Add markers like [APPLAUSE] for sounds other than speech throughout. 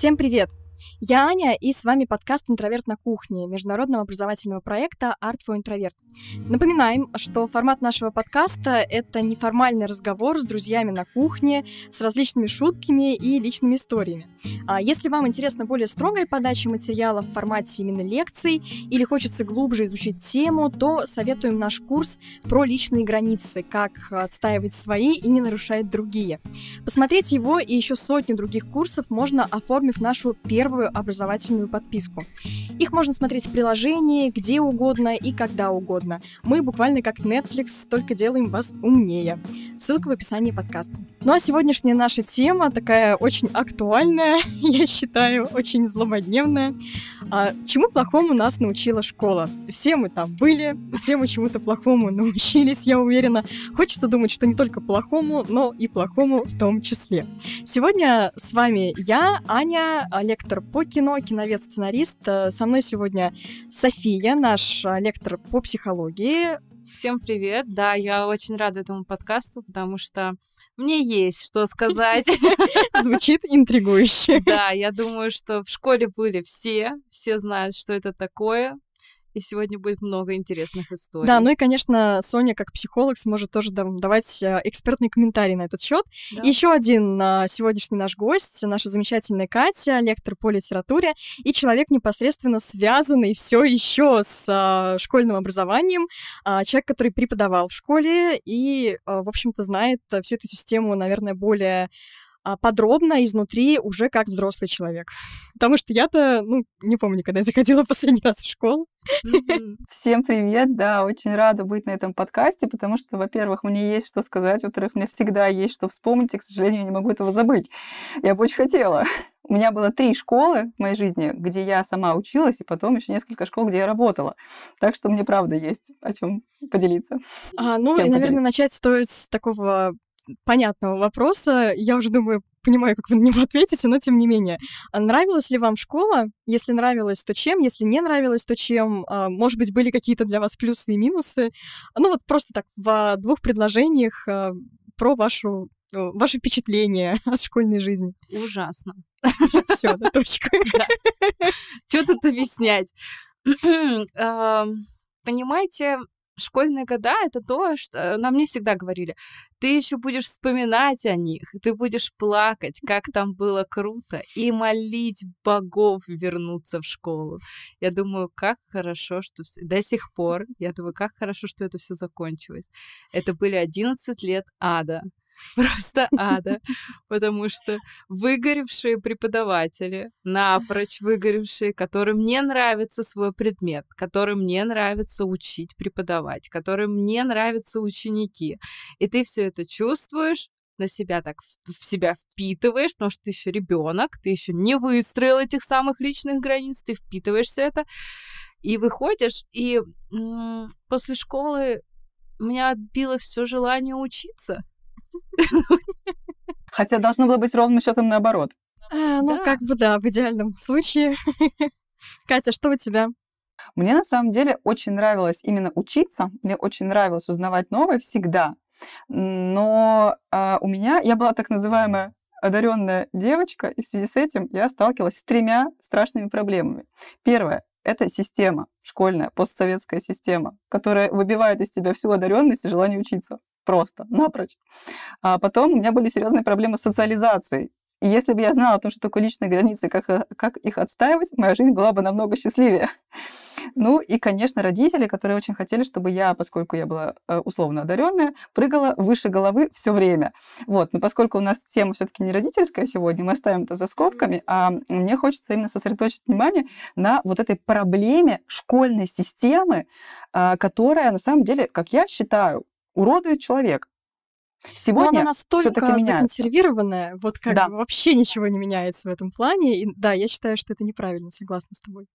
Всем привет! Я Аня, и с вами подкаст «Интроверт на кухне» международного образовательного проекта «Art for Introvert». Напоминаем, что формат нашего подкаста — это неформальный разговор с друзьями на кухне, с различными шутками и личными историями. А если вам интересна более строгая подача материала в формате именно лекций или хочется глубже изучить тему, то советуем наш курс про личные границы, как отстаивать свои и не нарушать другие. Посмотреть его и еще сотни других курсов можно, оформив нашу первую образовательную подписку. Их можно смотреть в приложении, где угодно и когда угодно. Мы буквально как Netflix, только делаем вас умнее. Ссылка в описании подкаста. Ну а сегодняшняя наша тема такая очень актуальная, [LAUGHS] я считаю, очень злободневная. А, чему плохому нас научила школа? Все мы там были, все мы чему-то плохому [LAUGHS] научились, я уверена. Хочется думать, что не только плохому, но и плохому в том числе. Сегодня с вами я, Аня, а лектор по по кино, киновед-сценарист. Э, со мной сегодня София, наш э, лектор по психологии. Всем привет. Да, я очень рада этому подкасту, потому что мне есть что сказать. [LAUGHS] Звучит интригующе. Да, я думаю, что в школе были все, все знают, что это такое, и сегодня будет много интересных историй. Да, ну и, конечно, Соня, как психолог, сможет тоже давать э, экспертный комментарий на этот счет. Да. Еще один а, сегодняшний наш гость, наша замечательная Катя, лектор по литературе и человек, непосредственно связанный все еще с а, школьным образованием, а, человек, который преподавал в школе и, в общем-то, знает э, всю эту систему, наверное, более а, подробно изнутри уже как взрослый человек. [LAUGHS] Потому что я-то, ну, не помню, когда я заходила [LAUGHS] последний раз в школу. [LAUGHS] Всем привет, да, очень рада быть на этом подкасте, потому что, во-первых, мне есть что сказать, во-вторых, у меня всегда есть что вспомнить, и, к сожалению, я не могу этого забыть. Я бы очень хотела. У меня было три школы в моей жизни, где я сама училась, и потом еще несколько школ, где я работала. Так что мне правда есть о чем поделиться. А, ну, и, наверное, начать стоит с такого понятного вопроса. Я уже думаю, понимаю, как вы на него ответите, но тем не менее. А нравилась ли вам школа? Если нравилась, то чем? Если не нравилась, то чем? А, может быть, были какие-то для вас плюсы и минусы? Ну вот просто так в двух предложениях а, про вашу ваше впечатление [LAUGHS] о школьной жизни. Ужасно. Все, [LAUGHS] да, точка. Что тут объяснять? [CLEARS THROAT] Понимаете, школьные года — это то, что э, нам не всегда говорили. Ты еще будешь вспоминать о них, ты будешь плакать, как там было круто, и молить богов вернуться в школу. Я думаю, как хорошо, что до сих пор, я думаю, как хорошо, что это все закончилось. Это были 11 лет ада. [LAUGHS] просто ада, потому что выгоревшие преподаватели, напрочь выгоревшие, которым не нравится свой предмет, которым не нравится учить, преподавать, которым не нравятся ученики, и ты все это чувствуешь, на себя так в себя впитываешь, потому что ты еще ребенок, ты еще не выстроил этих самых личных границ, ты впитываешь все это и выходишь, и после школы меня отбило все желание учиться. Хотя должно было быть ровным счетом наоборот. А, ну, да. как бы да, в идеальном случае. [LAUGHS] Катя, что у тебя? Мне на самом деле очень нравилось именно учиться, мне очень нравилось узнавать новое всегда. Но э, у меня, я была так называемая одаренная девочка, и в связи с этим я сталкивалась с тремя страшными проблемами. Первое это система, школьная, постсоветская система, которая выбивает из тебя всю одаренность и желание учиться просто, напрочь. А потом у меня были серьезные проблемы с социализацией. И если бы я знала о том, что такое личные границы, как, э, как их отстаивать, моя жизнь была бы намного счастливее. Ну и, конечно, родители, которые очень хотели, чтобы я, поскольку я была э, условно одаренная, прыгала выше головы все время. Вот. Но поскольку у нас тема все-таки не родительская сегодня, мы оставим это за скобками, а мне хочется именно сосредоточить внимание на вот этой проблеме школьной системы, а, которая на самом деле, как я считаю, уродует человек. Сегодня Но она настолько консервированная, вот как да. вообще ничего не меняется в этом плане. И да, я считаю, что это неправильно, согласна с тобой.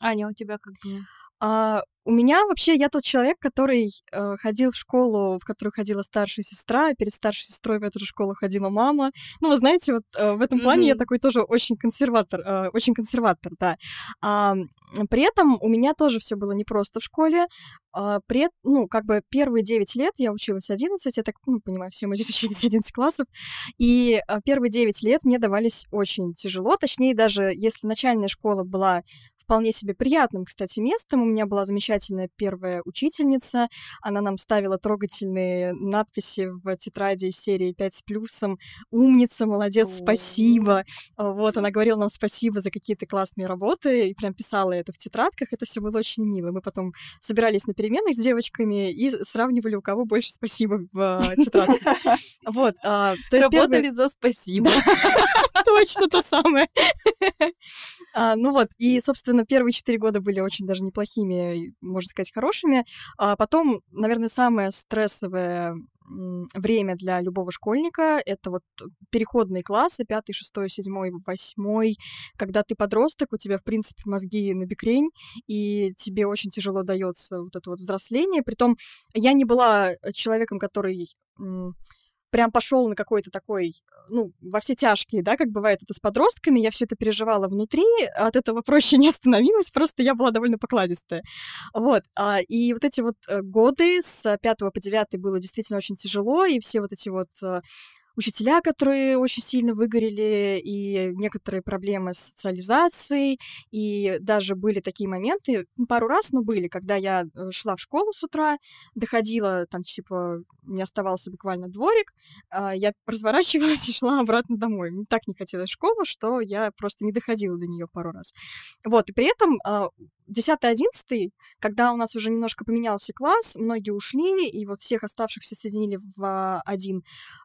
Аня, у тебя как было? А, у меня вообще, я тот человек, который э, ходил в школу, в которую ходила старшая сестра, и а перед старшей сестрой в эту же школу ходила мама. Ну, вы знаете, вот э, в этом плане mm-hmm. я такой тоже очень консерватор, э, очень консерватор, да. А, при этом у меня тоже все было непросто в школе. А, при, ну, как бы первые 9 лет я училась 11, я так ну, понимаю, все мы здесь [LAUGHS] учились 11 классов, и э, первые 9 лет мне давались очень тяжело, точнее даже, если начальная школа была вполне себе приятным, кстати, местом. У меня была замечательная первая учительница. Она нам ставила трогательные надписи в тетради серии 5 с плюсом. Умница, молодец, спасибо. Вот, она говорила нам спасибо за какие-то классные работы и прям писала это в тетрадках. Это все было очень мило. Мы потом собирались на переменах с девочками и сравнивали, у кого больше спасибо в э, тетрадках. [LAUGHS] Вот. А, то есть Работали за спасибо. [LAUGHS] Точно то самое. [LAUGHS] А, ну вот, и, собственно, наверное, первые четыре года были очень даже неплохими, можно сказать, хорошими. А потом, наверное, самое стрессовое время для любого школьника. Это вот переходные классы, пятый, шестой, седьмой, восьмой. Когда ты подросток, у тебя, в принципе, мозги на бикрень, и тебе очень тяжело дается вот это вот взросление. Притом я не была человеком, который прям пошел на какой-то такой, ну, во все тяжкие, да, как бывает это с подростками, я все это переживала внутри, а от этого [LAUGHS] проще не остановилась, просто я была довольно покладистая. Вот, а, и вот эти вот э, годы с 5 по 9 было действительно очень тяжело, и все вот эти вот э, учителя, которые очень сильно выгорели, и некоторые проблемы с социализацией, и даже были такие моменты, ну, пару раз, но были, когда я э, шла в школу с утра, доходила, там, типа, мне оставался буквально дворик, а, я разворачивалась [LAUGHS] и шла обратно домой. Мне так не хотелось в школу, что я просто не доходила до нее пару раз. Вот, и при этом а, 10-11, когда у нас уже немножко поменялся класс, многие ушли, и вот всех оставшихся соединили в один.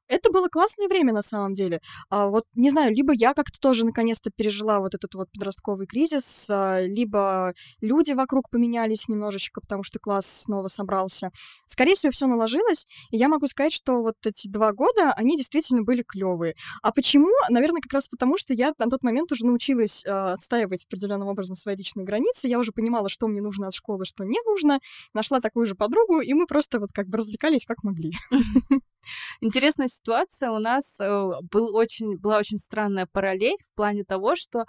Это было классное время на самом деле. А вот, не знаю, либо я как-то тоже наконец-то пережила вот этот вот подростковый кризис, а, либо люди вокруг поменялись немножечко, потому что класс снова собрался. Скорее всего, все наложилось, и я могу сказать, что вот эти два года, они действительно были клевые. А почему? Наверное, как раз потому, что я на тот момент уже научилась а, отстаивать определенным образом свои личные границы, я уже понимала, что мне нужно от школы, что не нужно. Нашла такую же подругу, и мы просто вот как бы развлекались как могли. [LAUGHS] Интересная ситуация. У нас э, был очень, была очень странная параллель в плане того, что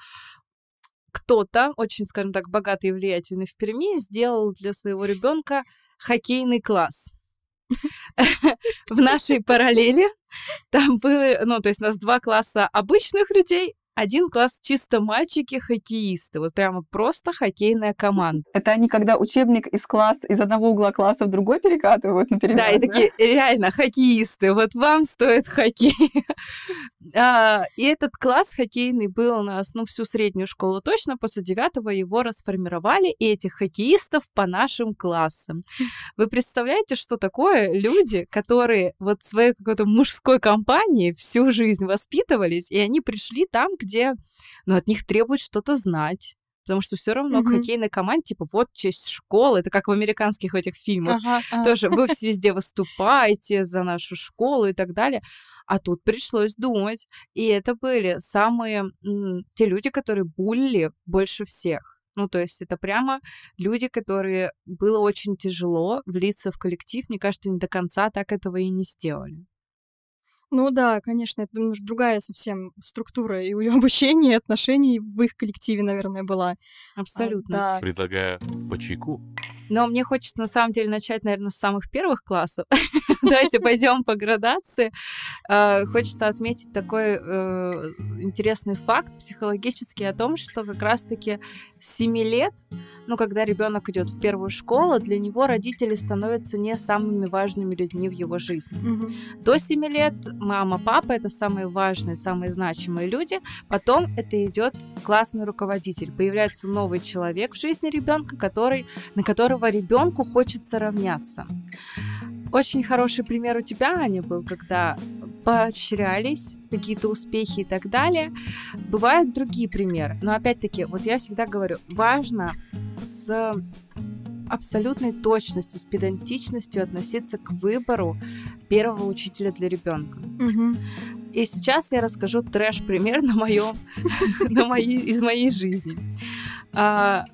кто-то, очень, скажем так, богатый и влиятельный в Перми, сделал для своего ребенка хоккейный класс. [LAUGHS] В нашей параллели там были, ну, то есть у нас два класса обычных людей один класс чисто мальчики-хоккеисты, вот прямо просто хоккейная команда. Это они когда учебник из класса из одного угла класса в другой перекатывают, например. Да, и такие «Э, реально хоккеисты, вот вам стоит хоккей. [LAUGHS] А, и этот класс хоккейный был у нас, ну, всю среднюю школу точно, после девятого его расформировали, и этих хоккеистов по нашим классам. Вы представляете, что такое люди, которые вот своей какой-то мужской компании всю жизнь воспитывались, и они пришли там, где ну, от них требуют что-то знать. Потому что все равно mm-hmm. хоккейной команде, типа, вот честь школы, это как в американских этих фильмах. Ага, ага. Тоже вы везде выступаете за нашу школу и так далее. А тут пришлось думать. И это были самые те люди, которые булили больше всех. Ну, то есть это прямо люди, которые было очень тяжело влиться в коллектив. Мне кажется, не до конца так этого и не сделали. Ну да, конечно, это думаю, другая совсем структура и ее [LAUGHS] обучения, и отношений в их коллективе, наверное, была. А, Абсолютно. А, да. Предлагаю по чайку. Но мне хочется на самом деле начать, наверное, с самых первых классов. [LAUGHS] Давайте пойдем по градации. А, хочется отметить такой э, интересный факт психологический о том, что как раз-таки 7 лет, ну, когда ребенок идет в первую школу, для него родители становятся не самыми важными людьми в его жизни. Угу. До 7 лет мама, папа это самые важные, самые значимые люди. Потом это идет классный руководитель. Появляется новый человек в жизни ребенка, который, на которого ребенку хочется равняться. Очень хороший пример у тебя, Аня, был, когда поощрялись какие-то успехи и так далее. Бывают другие примеры. Но опять-таки, вот я всегда говорю, важно с абсолютной точностью, с педантичностью относиться к выбору первого учителя для ребенка. Угу. И сейчас я расскажу трэш пример на моем, [LAUGHS] на моей, из моей жизни. А,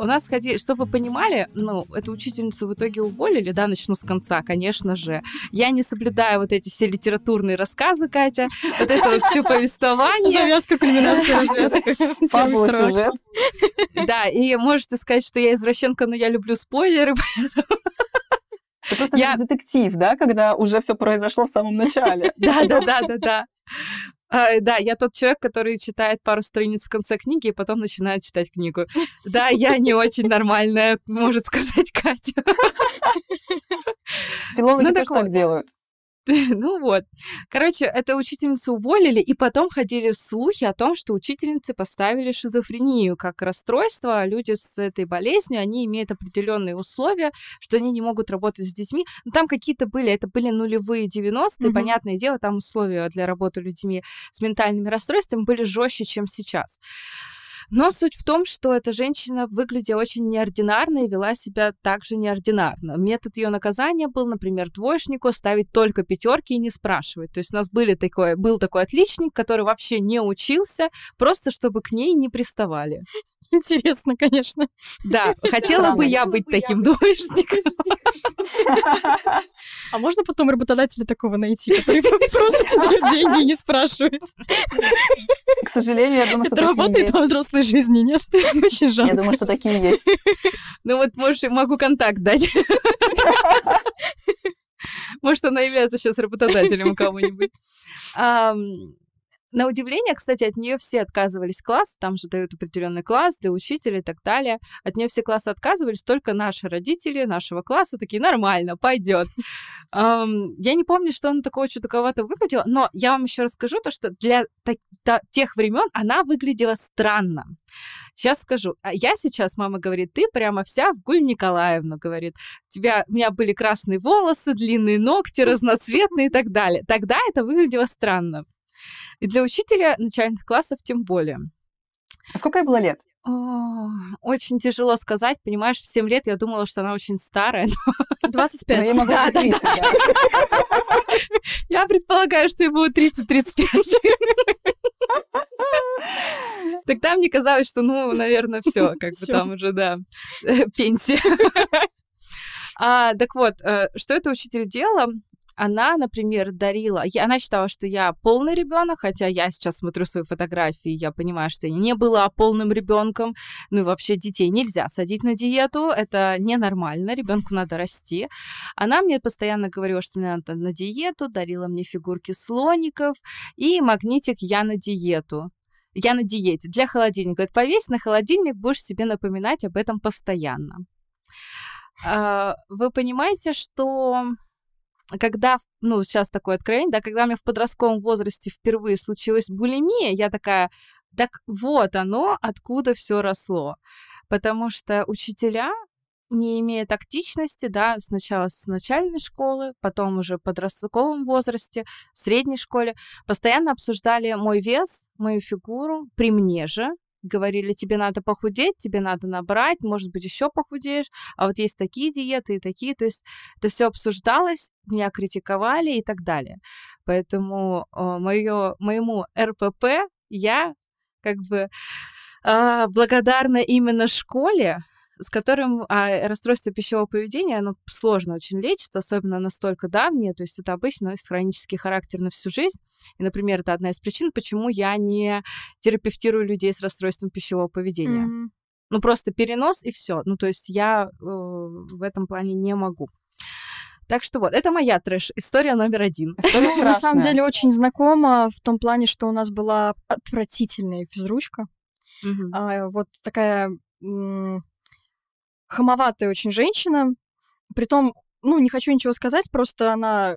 у нас ходили, чтобы вы понимали, ну, эту учительницу в итоге уволили, да, начну с конца, конечно же. Я не соблюдаю вот эти все литературные рассказы, Катя, вот это вот все повествование. Завязка, кульминация, завязка. По сюжет. Да, и можете сказать, что я извращенка, но я люблю спойлеры, Это просто я... детектив, да, когда уже все произошло в самом начале. Да, да, да, да, да. А, да, я тот человек, который читает пару страниц в конце книги и потом начинает читать книгу. Да, я не очень нормальная, может сказать Катя. Филологи ну, так делают. [LAUGHS] Ну вот. Короче, эту учительницу уволили, и потом ходили слухи о том, что учительницы поставили шизофрению как расстройство. Люди с этой болезнью, они имеют определенные условия, что они не могут работать с детьми. Но ну, там какие-то были, это были нулевые 90-е, угу. понятное дело, там условия для работы людьми с ментальными расстройствами были жестче, чем сейчас. Но суть в том, что эта женщина выглядела очень неординарно и вела себя также неординарно. Метод ее наказания был, например, двоечнику ставить только пятерки и не спрашивать. То есть у нас были такое, был такой отличник, который вообще не учился, просто чтобы к ней не приставали. [LAUGHS] Интересно, конечно. Да, хотела бы я быть таким двоечником. [LAUGHS] А можно потом работодателя такого найти, который [LAUGHS] просто тебе деньги не спрашивает? К сожалению, я думаю, что Это работает во взрослой жизни, нет? Очень жалко. Я думаю, что такие есть. Ну вот, может, могу контакт дать. Может, она является сейчас работодателем у кого-нибудь. На удивление, кстати, от нее все отказывались Класс, там же дают определенный класс для учителя и так далее. От нее все классы отказывались, только наши родители нашего класса такие, нормально, пойдет. Um, я не помню, что она такого чудаковато выглядела, но я вам еще расскажу то, что для тех времен она выглядела странно. Сейчас скажу. А я сейчас, мама говорит, ты прямо вся в Гуль Николаевну, говорит. У тебя, у меня были красные волосы, длинные ногти, разноцветные и так далее. Тогда это выглядело странно. И для учителя начальных классов тем более. А сколько ей было лет? О, очень тяжело сказать, понимаешь, в 7 лет я думала, что она очень старая. [LAUGHS] Но... 25. Но да, 30, ну, да, да. [LAUGHS] Я предполагаю, что ей было 30-35. Тогда мне казалось, что, ну, наверное, все, [LAUGHS] как бы там уже, да, пенсия. А, так вот, э, что это учитель делал? она, например, дарила... Я, она считала, что я полный ребенок, хотя я сейчас смотрю свои фотографии, я понимаю, что я не была полным ребенком. Ну и вообще детей нельзя садить на диету, это ненормально, ребенку надо расти. Она мне постоянно говорила, что мне надо на диету, дарила мне фигурки слоников и магнитик «Я на диету» я на диете, для холодильника. Говорит, повесь на холодильник, будешь себе напоминать об этом постоянно. А, вы понимаете, что когда, ну, сейчас такое откровение, да, когда у меня в подростковом возрасте впервые случилась булимия, я такая, так вот оно, откуда все росло. Потому что учителя, не имея тактичности, да, сначала с начальной школы, потом уже в подростковом возрасте, в средней школе, постоянно обсуждали мой вес, мою фигуру при мне же, говорили, тебе надо похудеть, тебе надо набрать, может быть, еще похудеешь, а вот есть такие диеты и такие, то есть это все обсуждалось, меня критиковали и так далее. Поэтому э, моё, моему РПП я как бы а, благодарна именно школе, с которым а, расстройство пищевого поведения, оно сложно очень лечится, особенно настолько давнее, то есть это обычно носит хронический характер на всю жизнь. И, например, это одна из причин, почему я не терапевтирую людей с расстройством пищевого поведения. Mm-hmm. Ну, просто перенос и все. Ну, то есть я э, в этом плане не могу. Так что вот, это моя трэш, история номер один. История ну, на самом деле очень знакома в том плане, что у нас была отвратительная физручка. Угу. А, вот такая м- хамоватая очень женщина, притом ну, не хочу ничего сказать, просто она...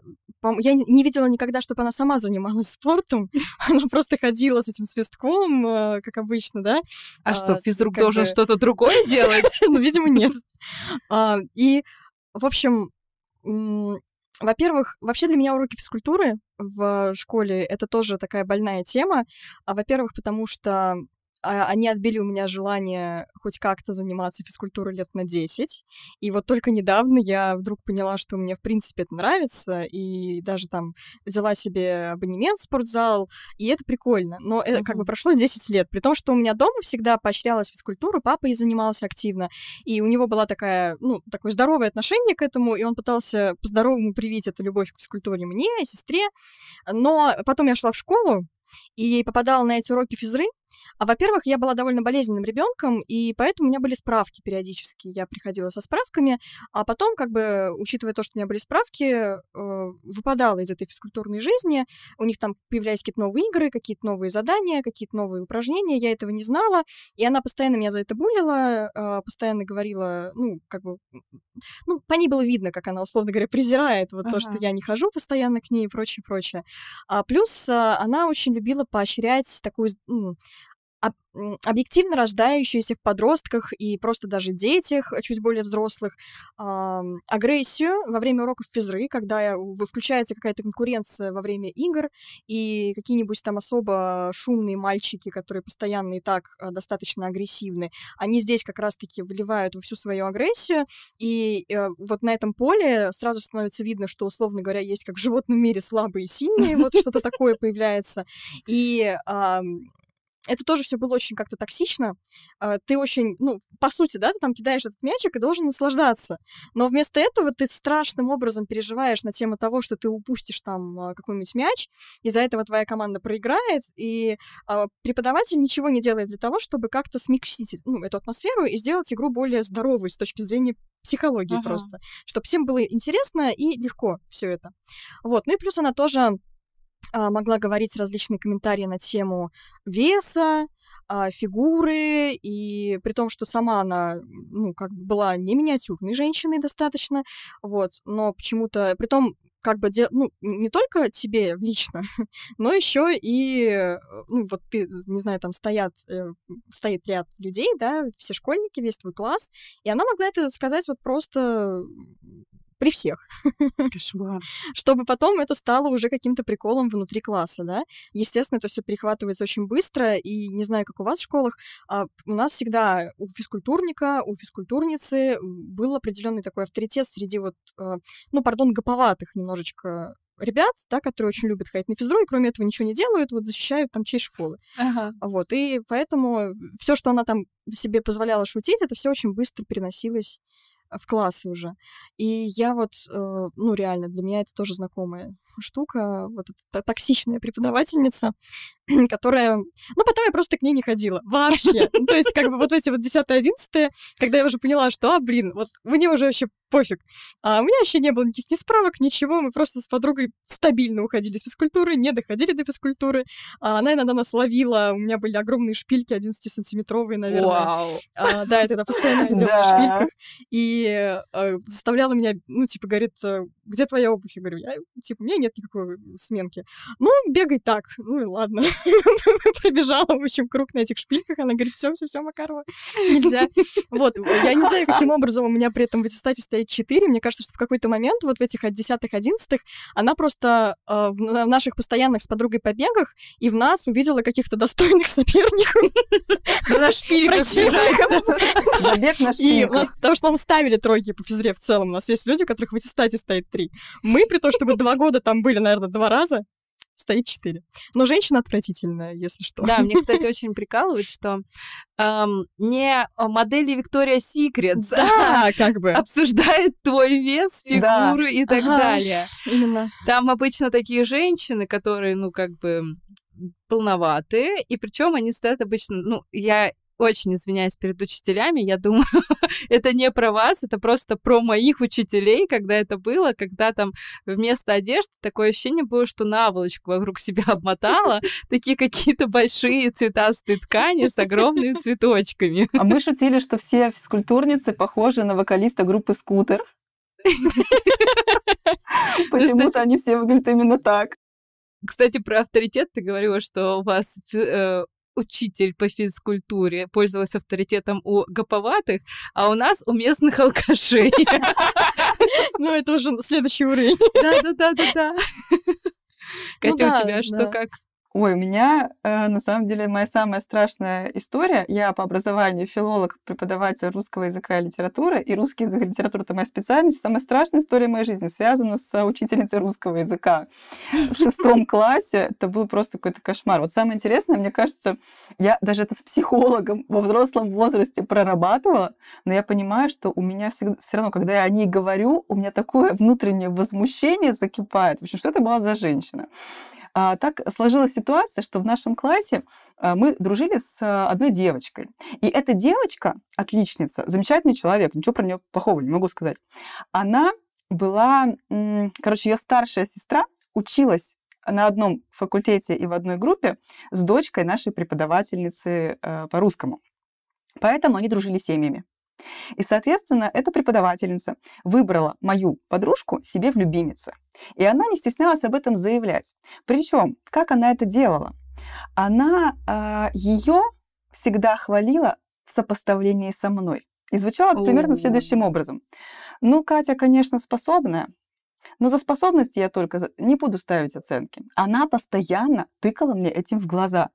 Я не видела никогда, чтобы она сама занималась [LAUGHS] спортом. Она просто ходила с этим свистком, э, как обычно, да? А, что, а, физрук должен что-то другое [LAUGHS] делать? Ну, видимо, нет. А, и, в общем, во-первых, вообще для меня уроки физкультуры в школе — это тоже такая больная тема. А, во-первых, потому что а, они отбили у меня желание хоть как-то заниматься физкультурой лет на 10. И вот только недавно я вдруг поняла, что мне, в принципе, это нравится, и даже там взяла себе абонемент в спортзал, и это прикольно. Но это как бы прошло 10 лет, при том, что у меня дома всегда поощрялась физкультура, папа и занимался активно, и у него было такая, ну, такое здоровое отношение к этому, и он пытался по-здоровому привить эту любовь к физкультуре мне и сестре. Но потом я шла в школу, и попадала на эти уроки физры, а, во-первых, я была довольно болезненным ребенком, и поэтому у меня были справки периодически. Я приходила со справками, а потом, как бы, учитывая то, что у меня были справки, э, выпадала из этой физкультурной жизни. У них там появлялись какие-то новые игры, какие-то новые задания, какие-то новые упражнения. Я этого не знала, и она постоянно меня за это булила, э, постоянно говорила, ну, как бы, ну, по ней было видно, как она, условно говоря, презирает вот ага. то, что я не хожу постоянно к ней и прочее, прочее. А плюс э, она очень любила поощрять такую ну, объективно рождающуюся в подростках и просто даже детях, э, чуть более взрослых, агрессию во время уроков физры, когда включается какая-то конкуренция во время игр, и какие-нибудь там особо шумные мальчики, которые постоянно и так э, достаточно агрессивны, они здесь как раз-таки вливают во всю свою агрессию, и э, вот на этом поле сразу становится видно, что, условно говоря, есть как в животном мире слабые и сильные, вот что-то такое появляется, и это тоже все было очень как-то токсично. А, ты очень, ну, по сути, да, ты там кидаешь этот мячик и должен наслаждаться. Но вместо этого ты страшным образом переживаешь на тему того, что ты упустишь там а, какой-нибудь мяч, из-за этого твоя команда проиграет, и а, преподаватель ничего не делает для того, чтобы как-то смягчить ну, эту атмосферу и сделать игру более здоровой с точки зрения психологии ага. просто, чтобы всем было интересно и легко все это. Вот, ну и плюс она тоже а, могла говорить различные комментарии на тему веса, а, фигуры, и при том, что сама она, ну, как бы была не миниатюрной женщиной достаточно, вот, но почему-то, при том, как бы, дел... ну, не только тебе лично, [LAUGHS] но еще и, э, ну, вот ты, не знаю, там стоят, э, стоит ряд людей, да, все школьники, весь твой класс, и она могла это сказать вот просто при всех. Кошмар. Чтобы потом это стало уже каким-то приколом внутри класса, да. Естественно, это все перехватывается очень быстро, и не знаю, как у вас в школах, а у нас всегда у физкультурника, у физкультурницы был определенный такой авторитет среди вот, а, ну, пардон, гоповатых немножечко ребят, да, которые очень любят ходить на физру, и кроме этого ничего не делают, вот защищают там честь школы. Ага. Вот, и поэтому все, что она там себе позволяла шутить, это все очень быстро переносилось в классы уже. И я вот, э, ну реально, для меня это тоже знакомая [LAUGHS] штука, вот эта токсичная преподавательница, [CLEARS THROAT] которая... Ну, потом я просто к ней не ходила вообще. Ну, то есть, как бы вот эти вот 10-11, когда я уже поняла, что, а, блин, вот мне уже вообще пофиг. А у меня вообще не было никаких ни справок, ничего. Мы просто с подругой стабильно уходили с физкультуры, не доходили до физкультуры. А она иногда нас ловила. У меня были огромные шпильки, 11-сантиметровые, наверное. Вау. А, да, это тогда постоянно [LAUGHS] ходила на шпильках. И а, заставляла меня, ну, типа, говорит, э, где твоя обувь? Я говорю, я, типа, у меня нет никакой сменки. Ну, бегай так. Ну и ладно. [LAUGHS] Пробежала, в общем, круг на этих шпильках. Она говорит, все, все, все, Макарова, нельзя. Вот, я не знаю, каким образом у меня при этом в аттестате стоит или 4, мне кажется, что в какой-то момент, вот в этих 10-х, 11 она просто э, в, в наших постоянных с подругой побегах и в нас увидела каких-то достойных [LAUGHS] соперников. На шпильках. Побег на шпильках. Потому что нам ставили тройки по физре в целом. У нас есть люди, у которых в аттестате стоит три. Мы, при том, чтобы два года там были, наверное, два раза, стоит 4. Но женщина отвратительная, если что. Да, мне, кстати, [LAUGHS] очень прикалывает, что эм, не модели Виктория Секрет да, [LAUGHS] как бы. обсуждает твой вес, фигуру да. и так ага, далее. Именно. Там обычно такие женщины, которые, ну, как бы полноватые, и причем они стоят обычно, ну, я очень извиняюсь перед учителями, я думаю, [LAUGHS] это не про вас, это просто про моих учителей, когда это было, когда там вместо одежды такое ощущение было, что наволочку вокруг [LAUGHS] себя обмотала, такие какие-то большие цветастые ткани с огромными [LAUGHS] цветочками. А мы шутили, что все физкультурницы похожи на вокалиста группы «Скутер». Ну, Почему-то они все выглядят именно так. Кстати, про авторитет ты говорила, что у вас э, учитель по физкультуре пользовалась авторитетом у гоповатых, а у нас у местных алкашей. [LAUGHS] Ну, это уже следующий уровень. Да-да-да-да-да. Ну Катя, у тебя что как? Ой, у меня, э, на самом деле, моя самая страшная история. Я по образованию филолог, преподаватель русского языка и литературы, и русский язык и литература — это моя специальность. Самая страшная история моей жизни связана с э, учительницей русского языка. В шестом классе это был просто какой-то кошмар. Вот самое интересное, мне кажется, я даже это с психологом во взрослом возрасте прорабатывала, но я понимаю, что у меня все равно, когда я о ней говорю, у меня такое внутреннее возмущение закипает. В общем, что это была за женщина? А, так сложилась ситуация, что в нашем классе а, мы дружили с а, одной девочкой. И эта девочка, отличница, замечательный человек, ничего про нее плохого не могу сказать. Она была, короче, ее старшая сестра училась на одном факультете и в одной группе с дочкой нашей преподавательницы э, по русскому. Поэтому они дружили семьями. И, соответственно, эта преподавательница выбрала мою подружку себе в любимице. И она не стеснялась об этом заявлять. Причем, как она это делала? Она э, а, ее всегда хвалила в сопоставлении со мной. И звучало примерно следующим образом. Ну, Катя, конечно, способная, но за способности я только не буду ставить оценки. Она постоянно тыкала мне этим в глаза.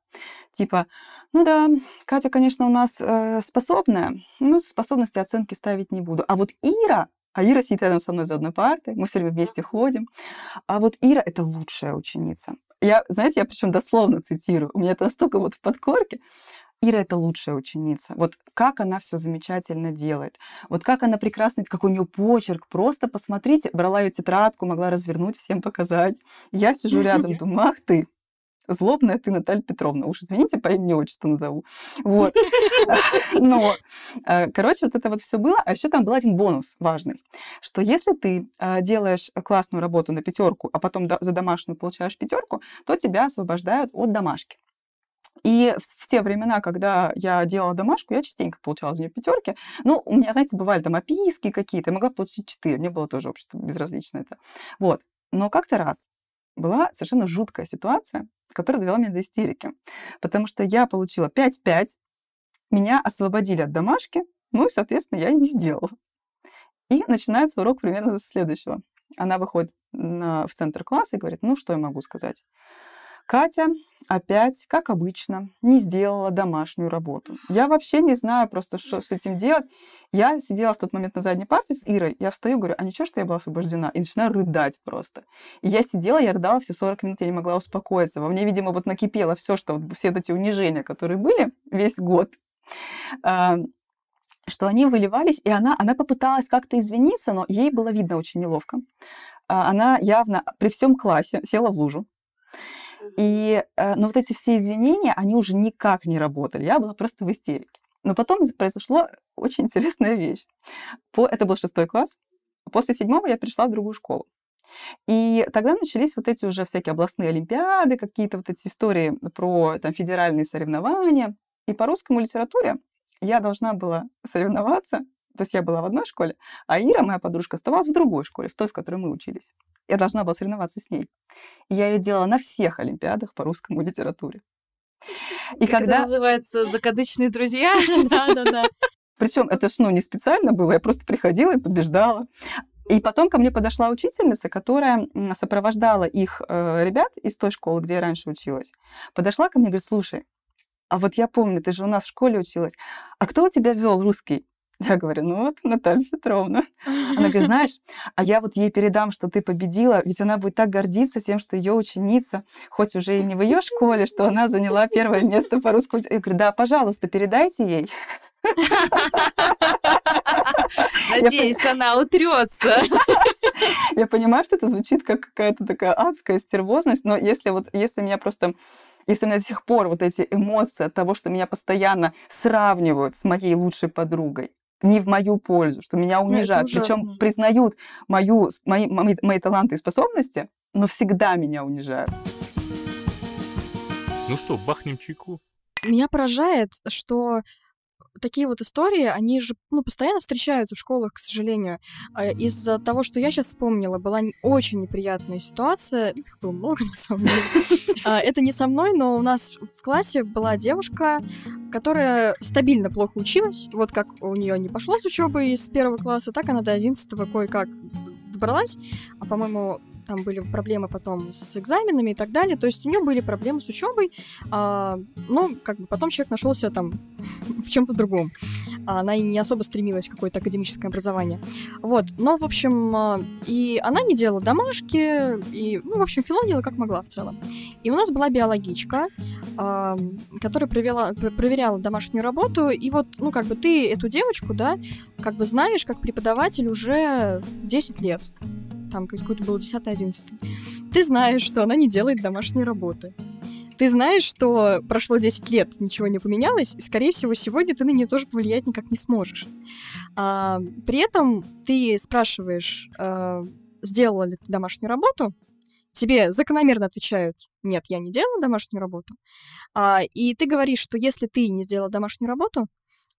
Типа, ну да, Катя, конечно, у нас э, способная, но способности оценки ставить не буду. А вот Ира, а Ира сидит рядом со мной за одной партой, мы все время вместе ходим. А вот Ира – это лучшая ученица. Я, знаете, я причем дословно цитирую, у меня это настолько вот в подкорке. Ира это лучшая ученица. Вот как она все замечательно делает. Вот как она прекрасна. как у нее почерк. Просто посмотрите, брала ее тетрадку, могла развернуть, всем показать. Я сижу рядом, думаю, ах ты, злобная ты, Наталья Петровна. Уж извините, по имени отчеству назову. Вот. [LAUGHS] Но, э, короче, вот это вот все было. А еще там был один бонус важный, что если ты э, делаешь классную работу на пятерку, а потом за домашнюю получаешь пятерку, то тебя освобождают от домашки. И в те времена, когда я делала домашку, я частенько получала за нее пятерки. Ну, у меня, знаете, бывали там описки какие-то, я могла получить четыре, мне было тоже в общество безразлично это. Вот. Но как-то раз была совершенно жуткая ситуация, которая довела меня до истерики. Потому что я получила 5-5, меня освободили от домашки, ну и, соответственно, я не сделала. И начинается урок примерно со следующего. Она выходит на, в центр класса и говорит, ну что я могу сказать? Катя опять, как обычно, не сделала домашнюю работу. Я вообще не знаю просто, что с этим делать. Я сидела в тот момент на задней партии с Ирой, я встаю, говорю, а ничего, что я была освобождена? И начинаю рыдать просто. И я сидела, я рыдала все 40 минут, я не могла успокоиться. Во мне, видимо, вот накипело все, что вот все эти унижения, которые были весь год, а, что они выливались, и она, она попыталась как-то извиниться, но ей было видно очень неловко. А она явно при всем классе села в лужу. И э, но вот эти все извинения, они уже никак не работали. Я была просто в истерике. Но потом произошла очень интересная вещь. По, это был шестой класс. После седьмого я пришла в другую школу. И тогда начались вот эти уже всякие областные олимпиады, какие-то вот эти истории про там, федеральные соревнования. И по русскому литературе я должна была соревноваться то есть я была в одной школе, а Ира, моя подружка, оставалась в другой школе, в той, в которой мы учились. Я должна была соревноваться с ней. И я ее делала на всех олимпиадах по русскому литературе. И это когда... называется «Закадычные друзья». [LAUGHS] Да-да-да. Причем это ж, ну, не специально было, я просто приходила и побеждала. И потом ко мне подошла учительница, которая сопровождала их э, ребят из той школы, где я раньше училась. Подошла ко мне и говорит, слушай, а вот я помню, ты же у нас в школе училась. А кто у тебя вел русский? Я говорю, ну вот, Наталья Петровна. Она говорит, [LAUGHS] знаешь, а я вот ей передам, что ты победила, ведь она будет так гордиться тем, что ее ученица, хоть уже и не в ее школе, что она заняла первое место по русскому. Я говорю, да, пожалуйста, передайте ей. [LAUGHS] Надеюсь, она утрется. [LAUGHS] Я понимаю, что это звучит как какая-то такая адская стервозность, но если вот если меня просто если у меня до сих пор вот эти эмоции от того, что меня постоянно сравнивают с моей лучшей подругой, не в мою пользу, что меня ну, унижают. Причем признают мою, мои, мои, мои таланты и способности, но всегда меня унижают. Ну что, бахнем чайку? Меня поражает, что такие вот истории, они же ну, постоянно встречаются в школах, к сожалению. Э, из-за того, что я сейчас вспомнила, была очень неприятная ситуация. Их было много, [LAUGHS] на самом деле. Э, это не со мной, но у нас в классе была девушка, которая стабильно плохо училась. Вот как у нее не пошло с учебы из первого класса, так она до одиннадцатого кое-как добралась. А, по-моему, там были проблемы потом с экзаменами и так далее. То есть у нее были проблемы с учебой, а, но как бы потом человек нашелся там [LAUGHS] в чем-то другом. А она и не особо стремилась к какое-то академическое образование. Вот, но, в общем, а, и она не делала домашки, и, ну, в общем, филонила как могла в целом. И у нас была биологичка, а, которая провела, проверяла домашнюю работу, и вот, ну, как бы ты эту девочку, да, как бы знаешь, как преподаватель уже 10 лет там какой-то был 10-11, ты знаешь, что она не делает домашней работы. Ты знаешь, что прошло 10 лет, ничего не поменялось, и, скорее всего, сегодня ты на нее тоже повлиять никак не сможешь. А, при этом ты спрашиваешь, а, сделала ли ты домашнюю работу, тебе закономерно отвечают, нет, я не делала домашнюю работу. А, и ты говоришь, что если ты не сделала домашнюю работу,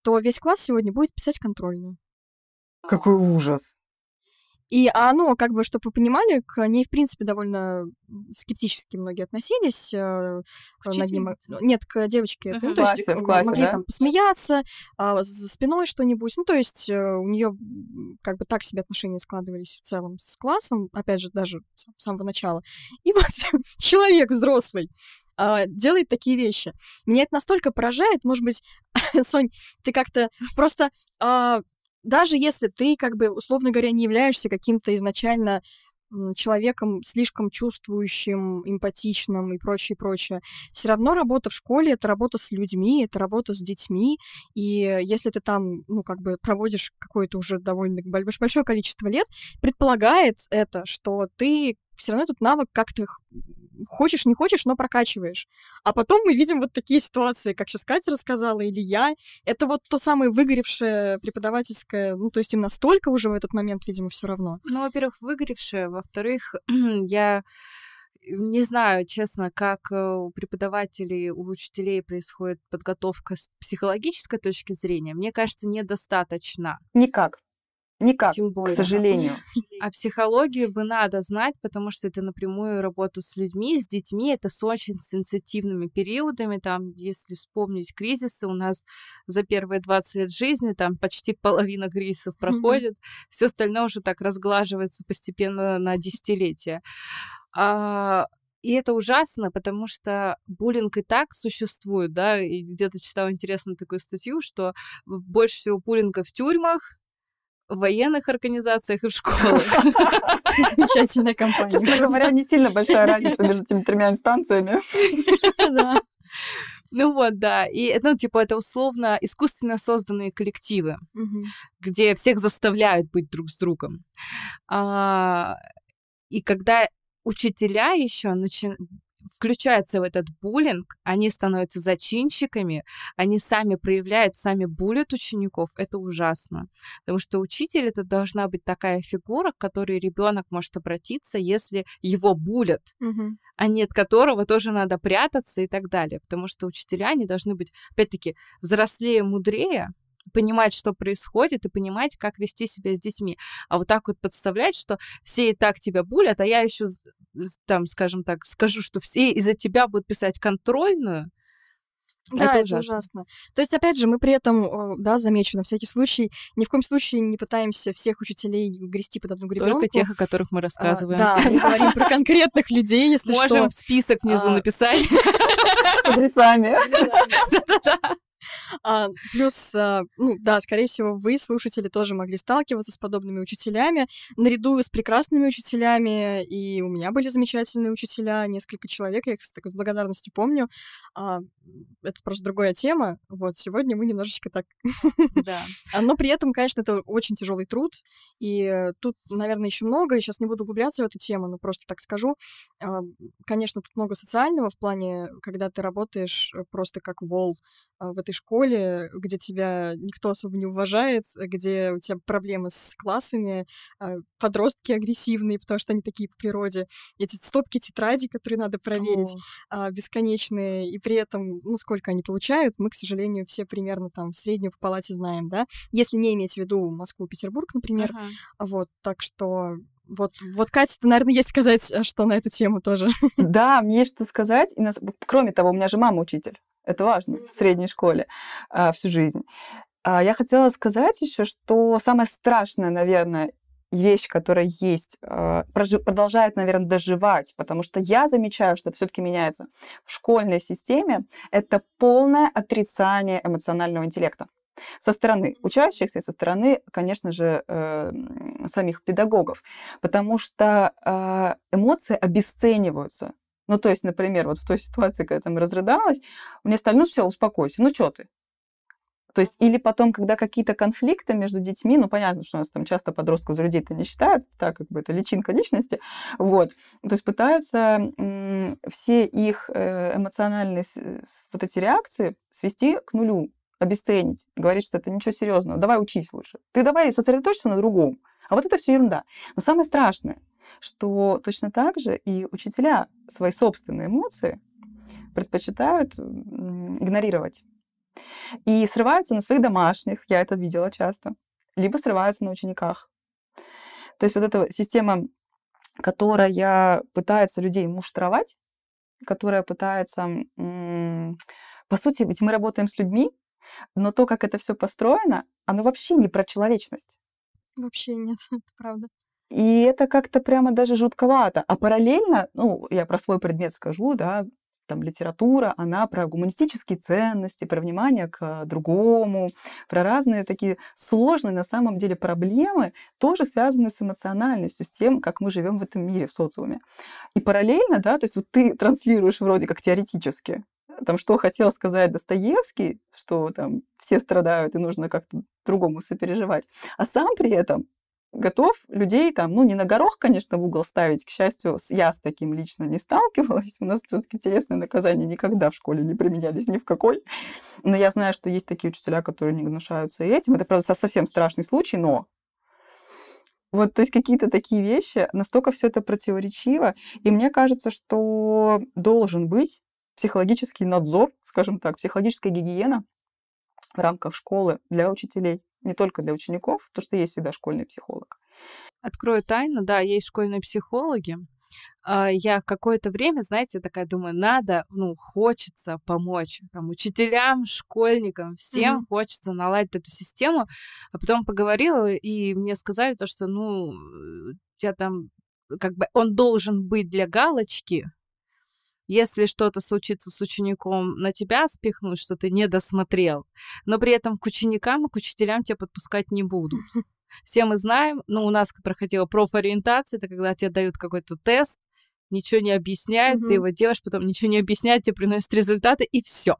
то весь класс сегодня будет писать контрольную. Какой ужас. И оно, как бы, чтобы вы понимали, к ней, в принципе, довольно скептически многие относились. Э, к над ним... Э, нет, к девочке. Uh-huh. Ну, то есть э, в классе, могли да? там посмеяться, а, за спиной что-нибудь. Ну, то есть у нее как бы так себе отношения складывались в целом с классом, опять же, даже с самого начала. И [LAUGHS] вот человек взрослый а, делает такие вещи. Меня это настолько поражает, может быть, [LAUGHS] Сонь, ты как-то просто а, даже если ты, как бы, условно говоря, не являешься каким-то изначально человеком слишком чувствующим, эмпатичным и прочее, прочее. Все равно работа в школе — это работа с людьми, это работа с детьми, и если ты там, ну, как бы проводишь какое-то уже довольно большое количество лет, предполагает это, что ты все равно этот навык как-то хочешь, не хочешь, но прокачиваешь. А потом мы видим вот такие ситуации, как сейчас Катя рассказала, или я. Это вот то самое выгоревшее преподавательское, ну, то есть им настолько уже в этот момент, видимо, все равно. Ну, во-первых, выгоревшее, во-вторых, [CLEARS THROAT] я не знаю, честно, как э, у преподавателей, у учителей происходит подготовка с психологической точки зрения. Мне кажется, недостаточно. Никак. Никак, Тем более. к сожалению. [LAUGHS] А психологию бы надо знать, потому что это напрямую работа с людьми, с детьми, это с очень сенситивными периодами, там, если вспомнить кризисы, у нас за первые 20 лет жизни там почти половина кризисов проходит, mm-hmm. все остальное уже так разглаживается постепенно на десятилетия. А, и это ужасно, потому что буллинг и так существует, да, и где-то читала интересную такую статью, что больше всего буллинга в тюрьмах, в военных организациях и в школах. [LAUGHS] Замечательная компания. Честно говоря, не сильно большая разница между этими тремя инстанциями. [LAUGHS] Ну вот, да. И это, ну, типа, это условно искусственно созданные коллективы, угу. где всех заставляют быть друг с другом. А, и когда учителя еще начи включаются в этот буллинг, они становятся зачинщиками, они сами проявляют, сами булят учеников, это ужасно. Потому что учитель это должна быть такая фигура, к которой ребенок может обратиться, если его булят, угу. а не от которого тоже надо прятаться и так далее. Потому что учителя, они должны быть, опять-таки, взрослее, мудрее, понимать, что происходит, и понимать, как вести себя с детьми. А вот так вот подставлять, что все и так тебя булят, а я еще там, скажем так, скажу, что все из-за тебя будут писать контрольную, а да, это ужасно. это ужасно. То есть, опять же, мы при этом, да, замечу на всякий случай, ни в коем случае не пытаемся всех учителей грести под одну гребенку. Только тех, о которых мы а, рассказываем. А, да, говорим про конкретных людей, если Можем что. Можем список внизу а. написать. [LAUGHS] С адресами. [LAUGHS] Да-да-да. А, плюс, а, ну да, скорее всего, вы, слушатели, тоже могли сталкиваться с подобными учителями. Наряду с прекрасными учителями, и у меня были замечательные учителя, несколько человек, я их с, такой, с благодарностью помню. А, это просто другая тема. Вот сегодня мы немножечко так. Да. [LAUGHS] А, но при этом, конечно, это очень тяжелый труд, и тут, наверное, еще много. Я сейчас не буду углубляться в эту тему, но просто так скажу. А, конечно, тут много социального в плане, когда ты работаешь просто как вол а, в этой школе, где тебя никто особо не уважает, где у тебя проблемы с классами, а, подростки агрессивные, потому что они такие по природе, эти стопки тетради, которые надо проверить, О. А, бесконечные, и при этом, ну, сколько они получают, мы, к сожалению, все примерно там в среднюю по палате знаем, да, если не иметь в виду Москву, Петербург, например, ага. вот, так что вот, вот Катя, ты, наверное, есть сказать, а, что на эту тему тоже. Да, мне есть что сказать. И нас... Кроме того, у меня же мама учитель. Это важно в средней школе а, всю жизнь. А, я хотела сказать еще, что самое страшное, наверное, вещь, которая есть, а, продолжает, наверное, доживать, потому что я замечаю, что это все-таки меняется в школьной системе, это полное отрицание эмоционального интеллекта со стороны учащихся и со стороны, конечно же, э, самих педагогов, потому что эмоции обесцениваются. Ну, то есть, например, вот в той ситуации, когда там разрыдалась, мне стали, ну, все, успокойся, ну, что ты? То есть, или потом, когда какие-то конфликты между детьми, ну, понятно, что у нас там часто подростков за людей-то не считают, так как бы это личинка личности, вот. То есть пытаются все их э, эмоциональные э, вот эти реакции свести к нулю, обесценить, говорить, что это ничего серьезного, давай учись лучше. Ты давай сосредоточься на другом. А вот это все ерунда. Но самое страшное, что точно так же и учителя свои собственные эмоции предпочитают игнорировать. И срываются на своих домашних, я это видела часто, либо срываются на учениках. То есть вот эта система, которая пытается людей муштровать, которая пытается... По сути, ведь мы работаем с людьми, но то, как это все построено, оно вообще не про человечность. Вообще нет, [LAUGHS] это правда. И это как-то прямо даже жутковато. А параллельно, ну, я про свой предмет скажу, да, там литература, она про гуманистические ценности, про внимание к другому, про разные такие сложные на самом деле проблемы, тоже связаны с эмоциональностью, с тем, как мы живем в этом мире, в социуме. И параллельно, да, то есть вот ты транслируешь вроде как теоретически, там, что хотел сказать Достоевский, что там все страдают и нужно как-то другому сопереживать, а сам при этом готов людей там, ну, не на горох, конечно, в угол ставить. К счастью, я с таким лично не сталкивалась. У нас все-таки телесные наказания никогда в школе не применялись ни в какой. Но я знаю, что есть такие учителя, которые не гнушаются этим. Это, правда, совсем страшный случай, но вот, то есть какие-то такие вещи, настолько все это противоречиво. И мне кажется, что должен быть психологический надзор, скажем так, психологическая гигиена в рамках школы для учителей не только для учеников, потому что есть всегда школьный психолог. Открою тайну, да, есть школьные психологи. А, я какое-то время, знаете, такая думаю, надо, ну, хочется помочь там, учителям, школьникам, всем mm-hmm. хочется наладить эту систему. А потом поговорила, и мне сказали то, что, ну, я там как бы он должен быть для галочки, если что-то случится с учеником, на тебя спихнуть, что ты не досмотрел, но при этом к ученикам и к учителям тебя подпускать не будут. Все мы знаем, ну, у нас проходила профориентация, это когда тебе дают какой-то тест, ничего не объясняют, mm-hmm. ты его делаешь, потом ничего не объясняют, тебе приносят результаты, и все.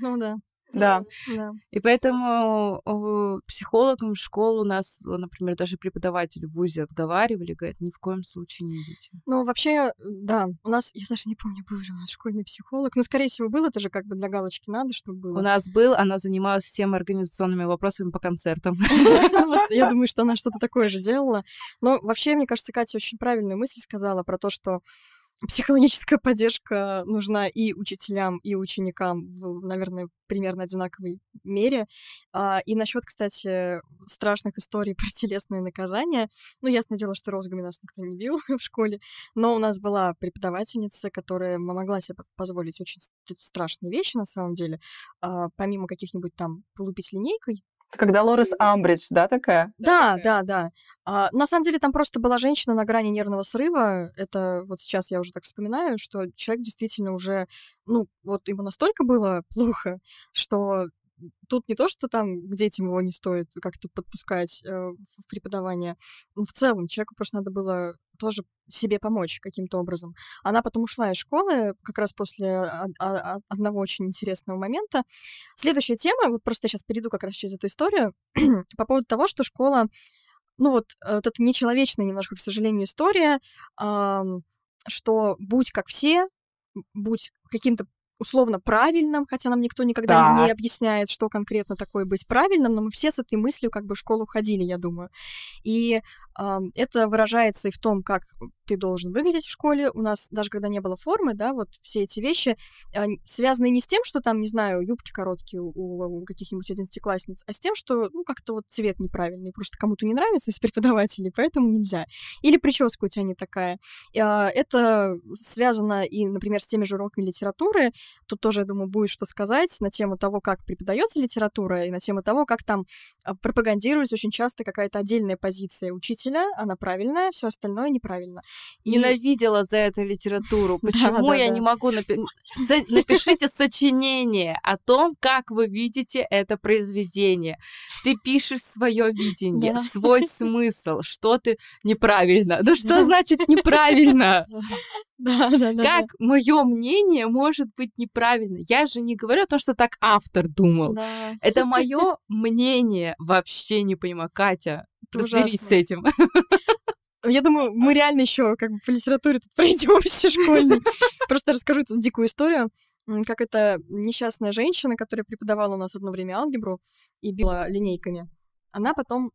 Ну да. Да. да. И поэтому э, психологам в школу у нас, э, например, даже преподаватели в ВУЗе отговаривали, говорят, ни в коем случае не идите. Ну, вообще, э, да, у нас, я даже не помню, был ли у нас школьный психолог, но, скорее всего, был, это же как бы для галочки надо, чтобы было. У нас был, она занималась всеми организационными вопросами по концертам. [LAUGHS] Я [LAUGHS] думаю, что она что-то такое же делала. Но вообще, мне кажется, Катя очень правильную мысль сказала про то, что психологическая поддержка нужна и учителям, и ученикам, в, наверное, примерно одинаковой мере. А, и насчет, кстати, страшных историй [LAUGHS] про телесные наказания. Ну, ясное дело, что розгами нас никто не бил [LAUGHS] в школе, но у нас была преподавательница, которая могла себе позволить очень страшные вещи, на самом деле, а, помимо каких-нибудь там полупить линейкой, когда Лорис Амбридж, да, такая? Да, да, да. да. А, на самом деле там просто была женщина на грани нервного срыва. Это вот сейчас я уже так вспоминаю, что человек действительно уже, ну, вот ему настолько было плохо, что тут не то, что там к детям его не стоит как-то подпускать э, в преподавание. В целом, человеку просто надо было тоже себе помочь каким-то образом. Она потом ушла из школы как раз после а, а, а, одного очень интересного момента. Следующая тема, вот просто я сейчас перейду как раз через эту историю, [CLEARS THROAT] по поводу того, что школа, ну вот, э, вот это нечеловечная немножко, к сожалению, история, э, что будь как все, будь каким-то условно правильным, хотя нам никто никогда да. не объясняет, что конкретно такое быть правильным, но мы все с этой мыслью как бы в школу ходили, я думаю. И э, это выражается и в том, как ты должен выглядеть в школе. У нас даже когда не было формы, да, вот все эти вещи э, а, связаны не с тем, что там, не знаю, юбки короткие у, у каких-нибудь одиннадцатиклассниц, а с тем, что, ну, как-то вот цвет неправильный, просто кому-то не нравится из преподавателей, поэтому нельзя. Или прическа у тебя не такая. Э, это связано и, например, с теми же уроками литературы, Тут тоже, я думаю, будет что сказать на тему того, как преподается литература, и на тему того, как там а, пропагандируется очень часто какая-то отдельная позиция учителя, она правильная, все остальное неправильно. И... Ненавидела за это литературу. [LAUGHS] Почему я не могу написать? Напишите сочинение о том, как вы видите это произведение. Ты пишешь свое видение, свой смысл, что ты неправильно. Ну что значит неправильно? [LAUGHS] Как мое мнение может быть неправильно? Я же не говорю о том, что так автор думал. Это [LAUGHS] мое мнение. Вообще не понимаю. Катя, разберись с этим. [LAUGHS] Я думаю, мы а. реально еще как бы по литературе тут [LAUGHS] пройдем все Просто расскажу эту дикую историю как эта несчастная женщина, которая преподавала у нас одно время алгебру и била линейками, она потом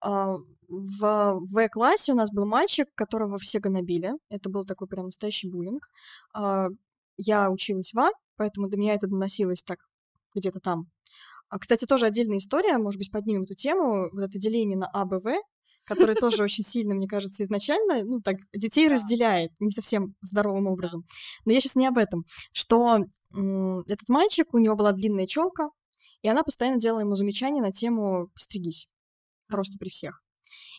а, в В-классе у нас был мальчик, которого все гонобили. Это был такой прям настоящий буллинг. А, я училась в А, поэтому до меня это доносилось так где-то там. А, кстати, тоже отдельная история, может быть, поднимем эту тему, вот это деление на А, Б, В, которое тоже [LAUGHS] очень сильно, мне кажется, изначально, ну, так, детей разделяет не совсем здоровым образом. Но я сейчас не об этом, что этот мальчик, у него была длинная челка, и она постоянно делала ему замечания на тему «стригись» просто при всех.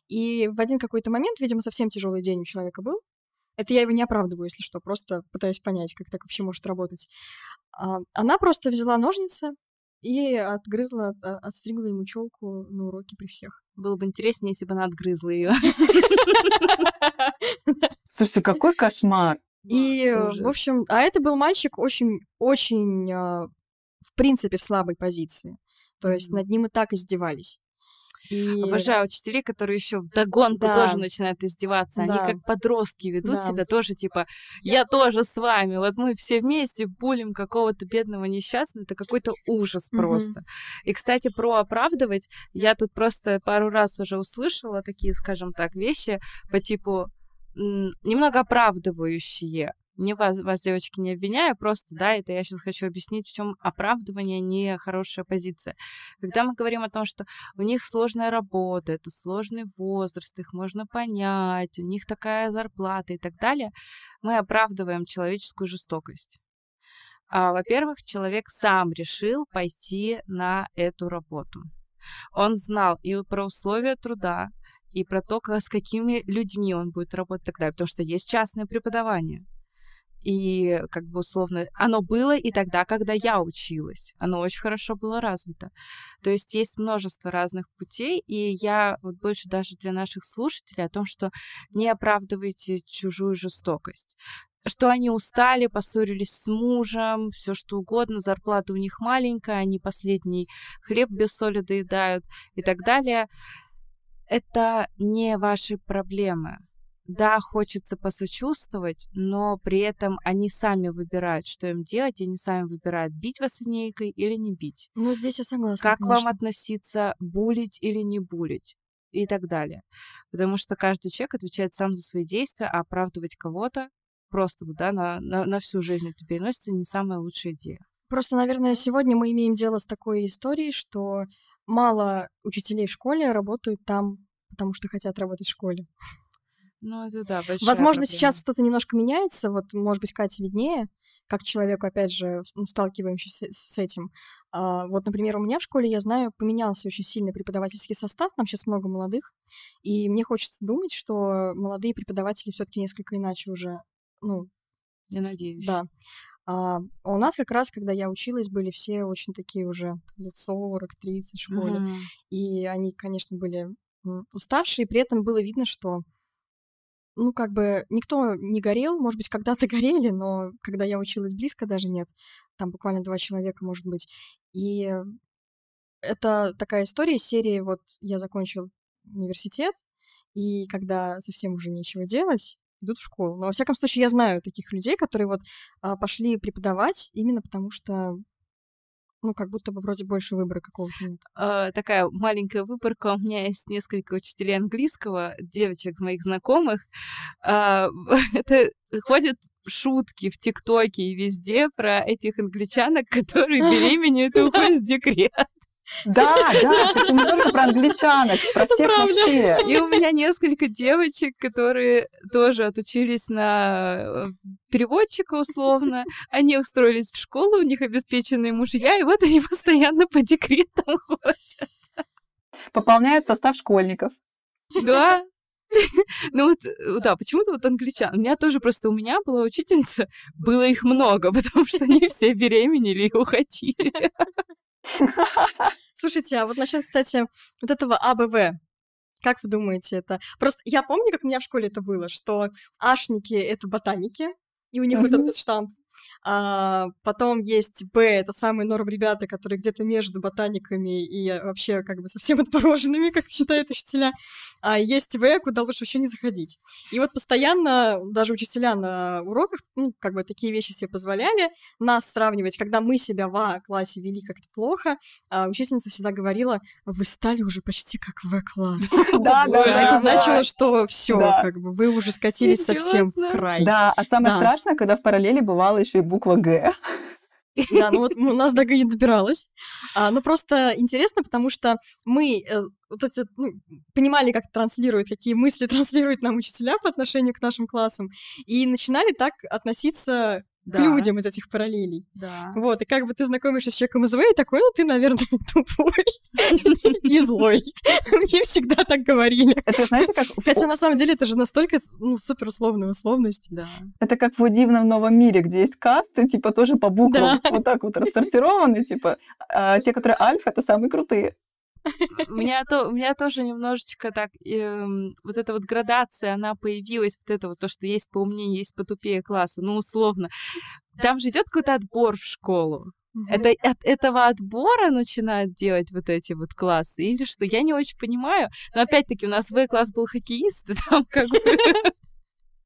И в один какой-то момент, видимо, совсем тяжелый день у человека был. Это я его не оправдываю, если что, просто пытаюсь понять, как так вообще может работать. А, она просто взяла ножницы и отгрызла, а, отстригла ему челку на уроке при всех. Было бы интереснее, если бы она отгрызла ее. [LAUGHS] Слушайте, какой кошмар! И, э, в общем, а это был мальчик очень-очень, а, в принципе, в слабой позиции. То есть над ним и так издевались. И... Обожаю учителей, которые еще в догонку да. тоже начинают издеваться. Да. Они как подростки ведут да. себя тоже, типа, я тоже с вами. Вот мы все вместе булим какого-то бедного несчастного. Это какой-то ужас mm-hmm. просто. И, кстати, про оправдывать, я тут просто пару раз уже услышала такие, скажем так, вещи по типу немного оправдывающие не вас, вас, девочки, не обвиняю, просто, да, это я сейчас хочу объяснить, в чем оправдывание не хорошая позиция. Когда мы говорим о том, что у них сложная работа, это сложный возраст, их можно понять, у них такая зарплата и так далее, мы оправдываем человеческую жестокость. А, во-первых, человек сам решил пойти на эту работу. Он знал и про условия труда, и про то, как, с какими людьми он будет работать и так далее, потому что есть частное преподавание. И как бы условно, оно было и тогда, когда я училась. Оно очень хорошо было развито. То есть есть множество разных путей, и я вот больше даже для наших слушателей о том, что не оправдывайте чужую жестокость что они устали, поссорились с мужем, все что угодно, зарплата у них маленькая, они последний хлеб без соли доедают и так далее. Это не ваши проблемы да, хочется посочувствовать, но при этом они сами выбирают, что им делать, и они сами выбирают, бить вас линейкой или не бить. Ну, здесь я согласна. Как конечно. вам относиться, булить или не булить? и так далее. Потому что каждый человек отвечает сам за свои действия, а оправдывать кого-то просто да, на, на, на всю жизнь это переносится не самая лучшая идея. Просто, наверное, сегодня мы имеем дело с такой историей, что мало учителей в школе работают там, потому что хотят работать в школе. Ну, это да, Возможно, проблема. сейчас что-то немножко меняется, вот, может быть, Катя виднее, как человеку, опять же, ну, сталкиваемся с, этим. А, вот, например, у меня в школе, я знаю, поменялся очень сильно преподавательский состав, там сейчас много молодых, и мне хочется думать, что молодые преподаватели все таки несколько иначе уже, ну... Я надеюсь. Да. А, а у нас как раз, когда я училась, были все очень такие уже лет 40, 30 в школе. Mm-hmm. И они, конечно, были уставшие, при этом было видно, что ну, как бы никто не горел, может быть, когда-то [LAUGHS] горели, но когда я училась близко, даже нет. Там буквально два человека, может быть. И это такая история серии, вот я закончил университет, и когда совсем уже нечего делать, идут в школу. Но, во всяком случае, я знаю таких людей, которые вот а, пошли преподавать именно потому, что ну, как будто бы вроде больше выбора какого-то нет. А, такая маленькая выборка. У меня есть несколько учителей английского, девочек моих знакомых. А, [LAUGHS] это ходят шутки в ТикТоке и везде про этих англичанок, [LAUGHS] которые [LAUGHS] беременеют и уходят в декрет. Да, да, почему не только про англичанок, про всех Правда. вообще. И у меня несколько девочек, которые тоже отучились на э, переводчика условно. Они устроились в школу, у них обеспеченные мужья, и вот они [LAUGHS] постоянно по декретам ходят. Пополняют состав школьников. Да, ну вот, э, да, почему-то вот англичан. У меня тоже просто, у меня была учительница, было их много, [LAUGHS] потому что они все беременели и уходили. [LAUGHS] Слушайте, а вот насчет, кстати, вот этого АБВ, как вы думаете это? Просто я помню, как у меня в школе это было, что ашники — это ботаники, и у них вот этот штамп. А, потом есть Б, это самые норм ребята, которые где-то между ботаниками и а, вообще как бы совсем [LAUGHS] отмороженными, как считают учителя. А есть В, куда лучше вообще не заходить. И вот постоянно даже учителя на уроках, ну, как бы такие вещи себе позволяли, нас сравнивать, когда мы себя в А классе вели как-то плохо, а учительница всегда говорила, вы стали уже почти как В-класс. [LAUGHS] Да, да, а Это значило, что все, как бы вы уже скатились совсем в край. Да, а самое страшное, когда в параллели бывало еще и буква Г. Да, ну вот у нас до Г не добиралась. А, ну просто интересно, потому что мы э, вот эти, ну, понимали, как транслируют, какие мысли [LAUGHS] транслируют нам учителя по отношению к нашим классам, и начинали так относиться да. к людям из этих параллелей. Да. Вот, и как бы ты знакомишься с человеком из и а такой, ну ты, наверное, [LAUGHS] тупой [LAUGHS] и злой. Мне всегда так говорили. Это, знаете, как... Хотя на самом деле это же настолько ну, супер условная условность. Да. Это как в удивном новом мире, где есть касты, типа тоже по буквам вот так вот рассортированы, типа а, те, которые альфа, это самые крутые. У меня, то, у меня тоже немножечко так э, вот эта вот градация, она появилась, вот это вот то, что есть поумнее, есть потупее класса, ну условно. Там же идет какой-то отбор в школу. Это от этого отбора начинают делать вот эти вот классы или что? Я не очень понимаю. Но опять-таки у нас В э класс был хоккеист, там как бы [LAUGHS] [LAUGHS]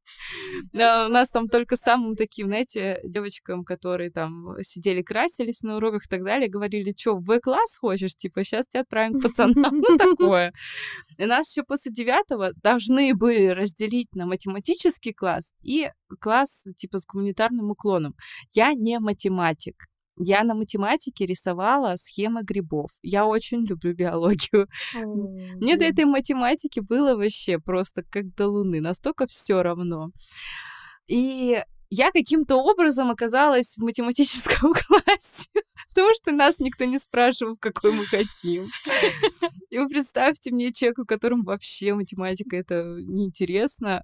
[LAUGHS] у нас там только самым таким, знаете, девочкам, которые там сидели, красились на уроках и так далее, говорили, что, в В-класс хочешь? Типа, сейчас тебя отправим к пацанам. Ну, [LAUGHS] такое. И нас еще после девятого должны были разделить на математический класс и класс, типа, с гуманитарным уклоном. Я не математик. Я на математике рисовала схемы грибов. Я очень люблю биологию. Mm-hmm. Мне до этой математики было вообще просто как до луны, настолько все равно. И я каким-то образом оказалась в математическом [LAUGHS] классе, потому что нас никто не спрашивал, какой мы хотим. И вы представьте мне человеку, которому вообще математика это неинтересно, интересно,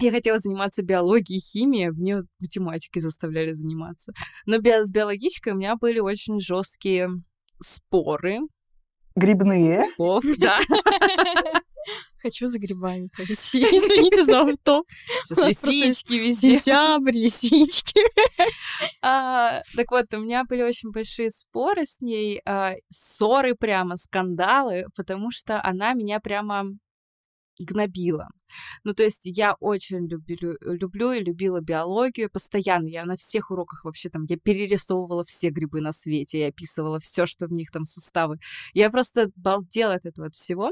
я хотела заниматься биологией, химией, мне математикой заставляли заниматься. Но с биологичкой у меня были очень жесткие споры. Грибные? Оф, [LAUGHS] да. Хочу за грибами пойти. [LAUGHS] Извините за авто. Лисички везде. Сентябрь, лисички. [LAUGHS] А, так вот, у меня были очень большие споры с ней, а, ссоры прямо, скандалы, потому что она меня прямо гнобила. Ну, то есть я очень люблю, люблю и любила биологию постоянно. Я на всех уроках вообще там, я перерисовывала все грибы на свете, я описывала все, что в них там составы. Я просто балдела от этого от всего.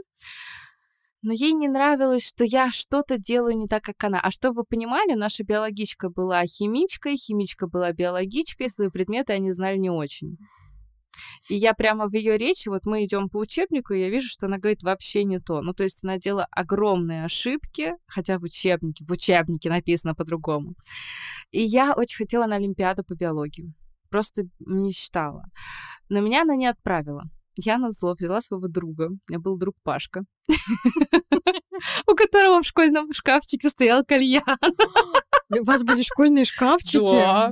Но ей не нравилось, что я что-то делаю не так, как она. А чтобы вы понимали, наша биологичка была химичкой, химичка была биологичкой, свои предметы они знали не очень. И я прямо в ее речи, вот мы идем по учебнику, и я вижу, что она говорит вообще не то. Ну, то есть она делала огромные ошибки, хотя в учебнике, в учебнике написано по-другому. И я очень хотела на Олимпиаду по биологии. Просто не считала. Но меня она не отправила. Я на зло взяла своего друга. У меня был друг Пашка, [LAUGHS] у которого в школьном шкафчике стоял кальян. [GASPS] У вас были школьные шкафчики? Да.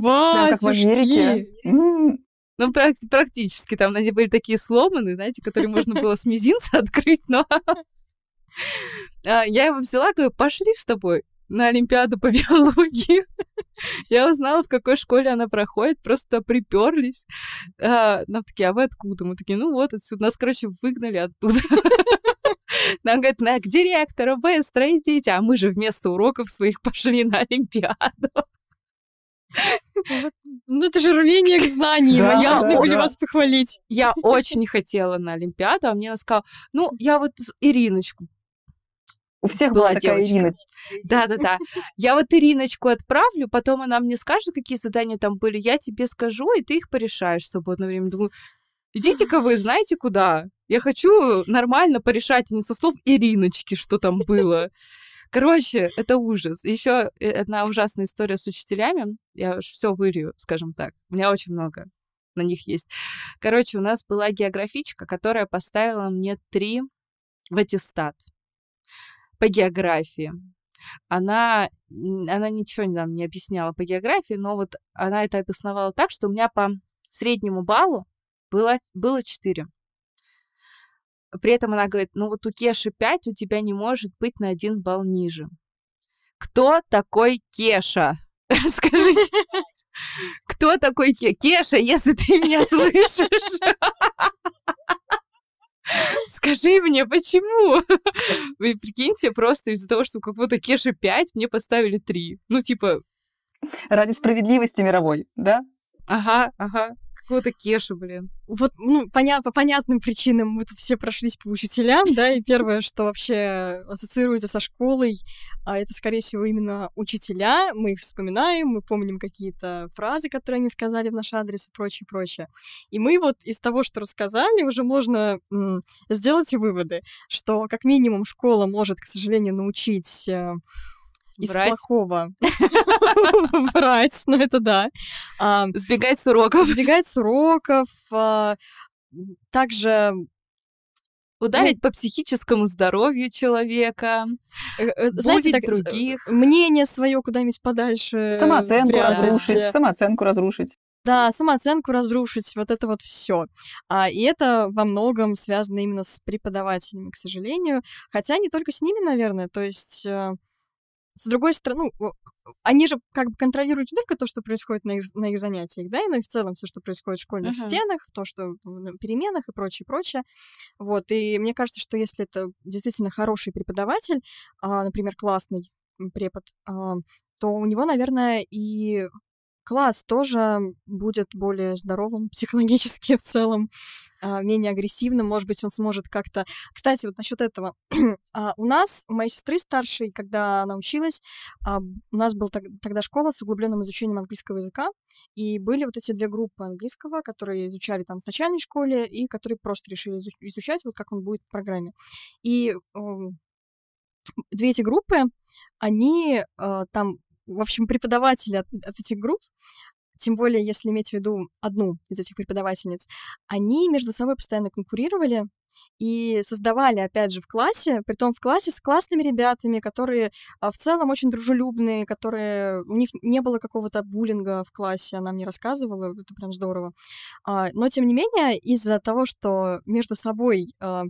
Васюшки! Ну, практически. Там они были такие сломанные, знаете, которые можно было с мизинца [LAUGHS] открыть, но... [LAUGHS] А, я его взяла, говорю, пошли с тобой на Олимпиаду по [LAUGHS] биологии. Я узнала, в какой школе она проходит, просто приперлись. А, нам такие, а вы откуда? Мы такие, ну вот, отсюда. Нас, короче, выгнали оттуда. Нам говорят, на, к директору быстро идите, а мы же вместо уроков своих пошли на Олимпиаду. Ну, ну, это же рвение к знаниям, а да, они должны да. были вас похвалить. Я [LAUGHS] очень хотела на Олимпиаду, а мне она сказала, ну, я вот Ириночку у всех была, была такая девочка. Ирина. Да-да-да. Я вот Ириночку отправлю, потом она мне скажет, какие задания там были, я тебе скажу, и ты их порешаешь в свободное время. Думаю, идите-ка вы, знаете куда? Я хочу нормально порешать, а не со слов Ириночки, что там было. Короче, это ужас. Еще одна ужасная история с учителями. Я все вырю, скажем так. У меня очень много на них есть. Короче, у нас была географичка, которая поставила мне три в аттестат по географии. Она, она ничего нам не объясняла по географии, но вот она это обосновала так, что у меня по среднему баллу было, было четыре. При этом она говорит, ну вот у Кеши 5 у тебя не может быть на один балл ниже. Кто такой Кеша? [LAUGHS] Скажите. [LAUGHS] Кто такой Кеша? если ты меня слышишь. [LAUGHS] Скажи мне, почему? Вы прикиньте, просто из-за того, что как будто Кеша 5, мне поставили 3. Ну, типа... Ради справедливости мировой, да? Ага, ага. Какого-то кеша, блин. Вот, ну, поня по понятным причинам мы тут все прошлись по учителям, да, и первое, что вообще ассоциируется со школой, а это, скорее всего, именно учителя. Мы их вспоминаем, мы помним какие-то фразы, которые они сказали в наш адрес и прочее, прочее. И мы вот из того, что рассказали, уже можно сделать выводы, что как минимум школа может, к сожалению, научить э, из Брать. плохого. [LAUGHS] [LAUGHS] Врать, ну это да. А, сбегать с уроков. Сбегать с уроков. А, также ударить ну, по психическому здоровью человека, э, э, знаете, так, э, других. Мнение свое куда-нибудь подальше. Самооценку спрятать. разрушить. Самооценку разрушить. Да, самооценку разрушить, вот это вот все. А, и это во многом связано именно с преподавателями, к сожалению. Хотя не только с ними, наверное, то есть с другой стороны, ну, они же как бы контролируют не только то, что происходит на их, на их занятиях, да, но и в целом все, что происходит в школьных uh-huh. стенах, то, что на ну, переменах и прочее, прочее. Вот, и мне кажется, что если это действительно хороший преподаватель, а, например, классный препод, а, то у него, наверное, и класс тоже будет более здоровым [LAUGHS] психологически в целом, а, менее агрессивным, может быть, он сможет как-то... Кстати, вот насчет этого. [CLEARS THROAT] А, у нас, у моей сестры старшей, когда она училась, а, у нас была тогда школа с углубленным изучением английского языка, и были вот эти две группы английского, которые изучали там в начальной школе и которые просто решили изучать, вот как он будет в программе. И эм, две эти группы, они э, там в общем, преподаватели от, от этих групп, тем более если иметь в виду одну из этих преподавательниц, они между собой постоянно конкурировали и создавали, опять же, в классе, при том в классе с классными ребятами, которые а, в целом очень дружелюбные, которые... У них не было какого-то буллинга в классе, она мне рассказывала, это прям здорово. А, но, тем не менее, из-за того, что между собой а,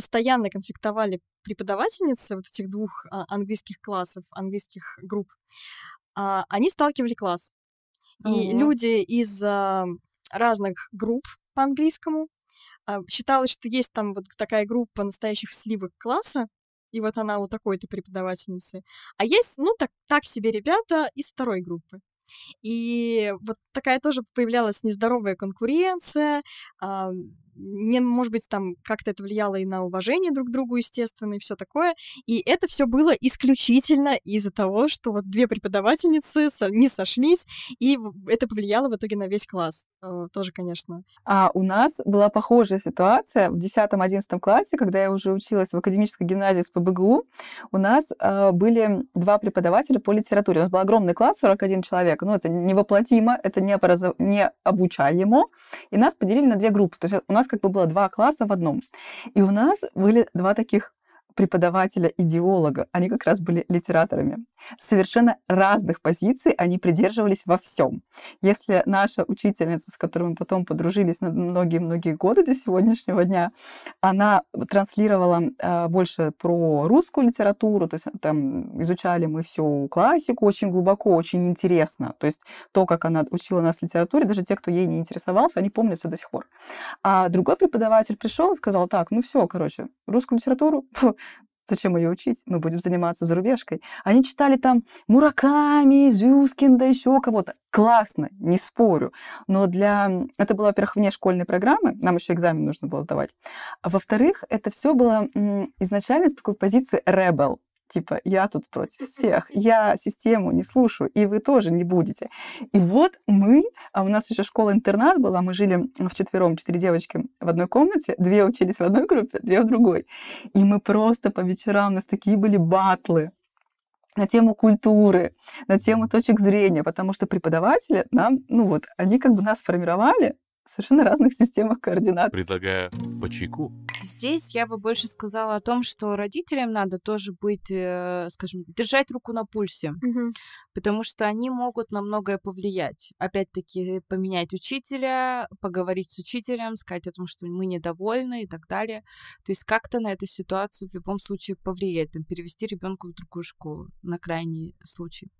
постоянно конфликтовали преподавательницы вот этих двух а, английских классов, английских групп, а, они сталкивали класс. И uh-huh. люди из а, разных групп по английскому считалось, что есть там вот такая группа настоящих сливок класса, и вот она у такой-то преподавательницы. А есть, ну, так, так себе ребята из второй группы. И вот такая тоже появлялась нездоровая конкуренция, не может быть, там как-то это влияло и на уважение друг к другу, естественно, и все такое. И это все было исключительно из-за того, что вот две преподавательницы не сошлись, и это повлияло в итоге на весь класс. Э, тоже, конечно. А у нас была похожая ситуация в 10-11 классе, когда я уже училась в академической гимназии с ПБГУ. У нас э, были два преподавателя по литературе. У нас был огромный класс, 41 человек. Ну, это невоплотимо, это не, поразо... не обучаемо. И нас поделили на две группы. То есть у нас как бы было два класса в одном. И у нас были два таких преподавателя-идеолога, они как раз были литераторами. Совершенно разных позиций они придерживались во всем. Если наша учительница, с которой мы потом подружились на многие-многие годы до сегодняшнего дня, она транслировала э, больше про русскую литературу, то есть там изучали мы всю классику очень глубоко, очень интересно. То есть то, как она учила нас литературе, даже те, кто ей не интересовался, они помнят все до сих пор. А другой преподаватель пришел и сказал, так, ну все, короче, русскую литературу, [LAUGHS] Зачем ее учить? Мы будем заниматься зарубежкой. Они читали там Мураками, Зюскинда, еще кого-то. Классно, не спорю. Но для... Это было, во-первых, вне школьной программы. Нам еще экзамен нужно было сдавать. А во-вторых, это все было изначально с такой позиции rebel типа, я тут против всех, я систему не слушаю, и вы тоже не будете. И вот мы, а у нас еще школа-интернат была, мы жили в четвером, четыре девочки в одной комнате, две учились в одной группе, две в другой. И мы просто по вечерам, у нас такие были батлы, на тему культуры, на тему точек зрения, потому что преподаватели нам, ну вот, они как бы нас формировали, совершенно разных [LAUGHS] системах координат. Предлагаю по чайку. Здесь я бы больше сказала о том, что родителям надо тоже быть, э, скажем, держать руку на пульсе, угу. потому что они могут на многое повлиять. Опять-таки поменять учителя, поговорить с учителем, сказать о том, что мы недовольны и так далее. То есть как-то на эту ситуацию в любом случае повлиять, там, перевести ребенка в другую школу на крайний случай.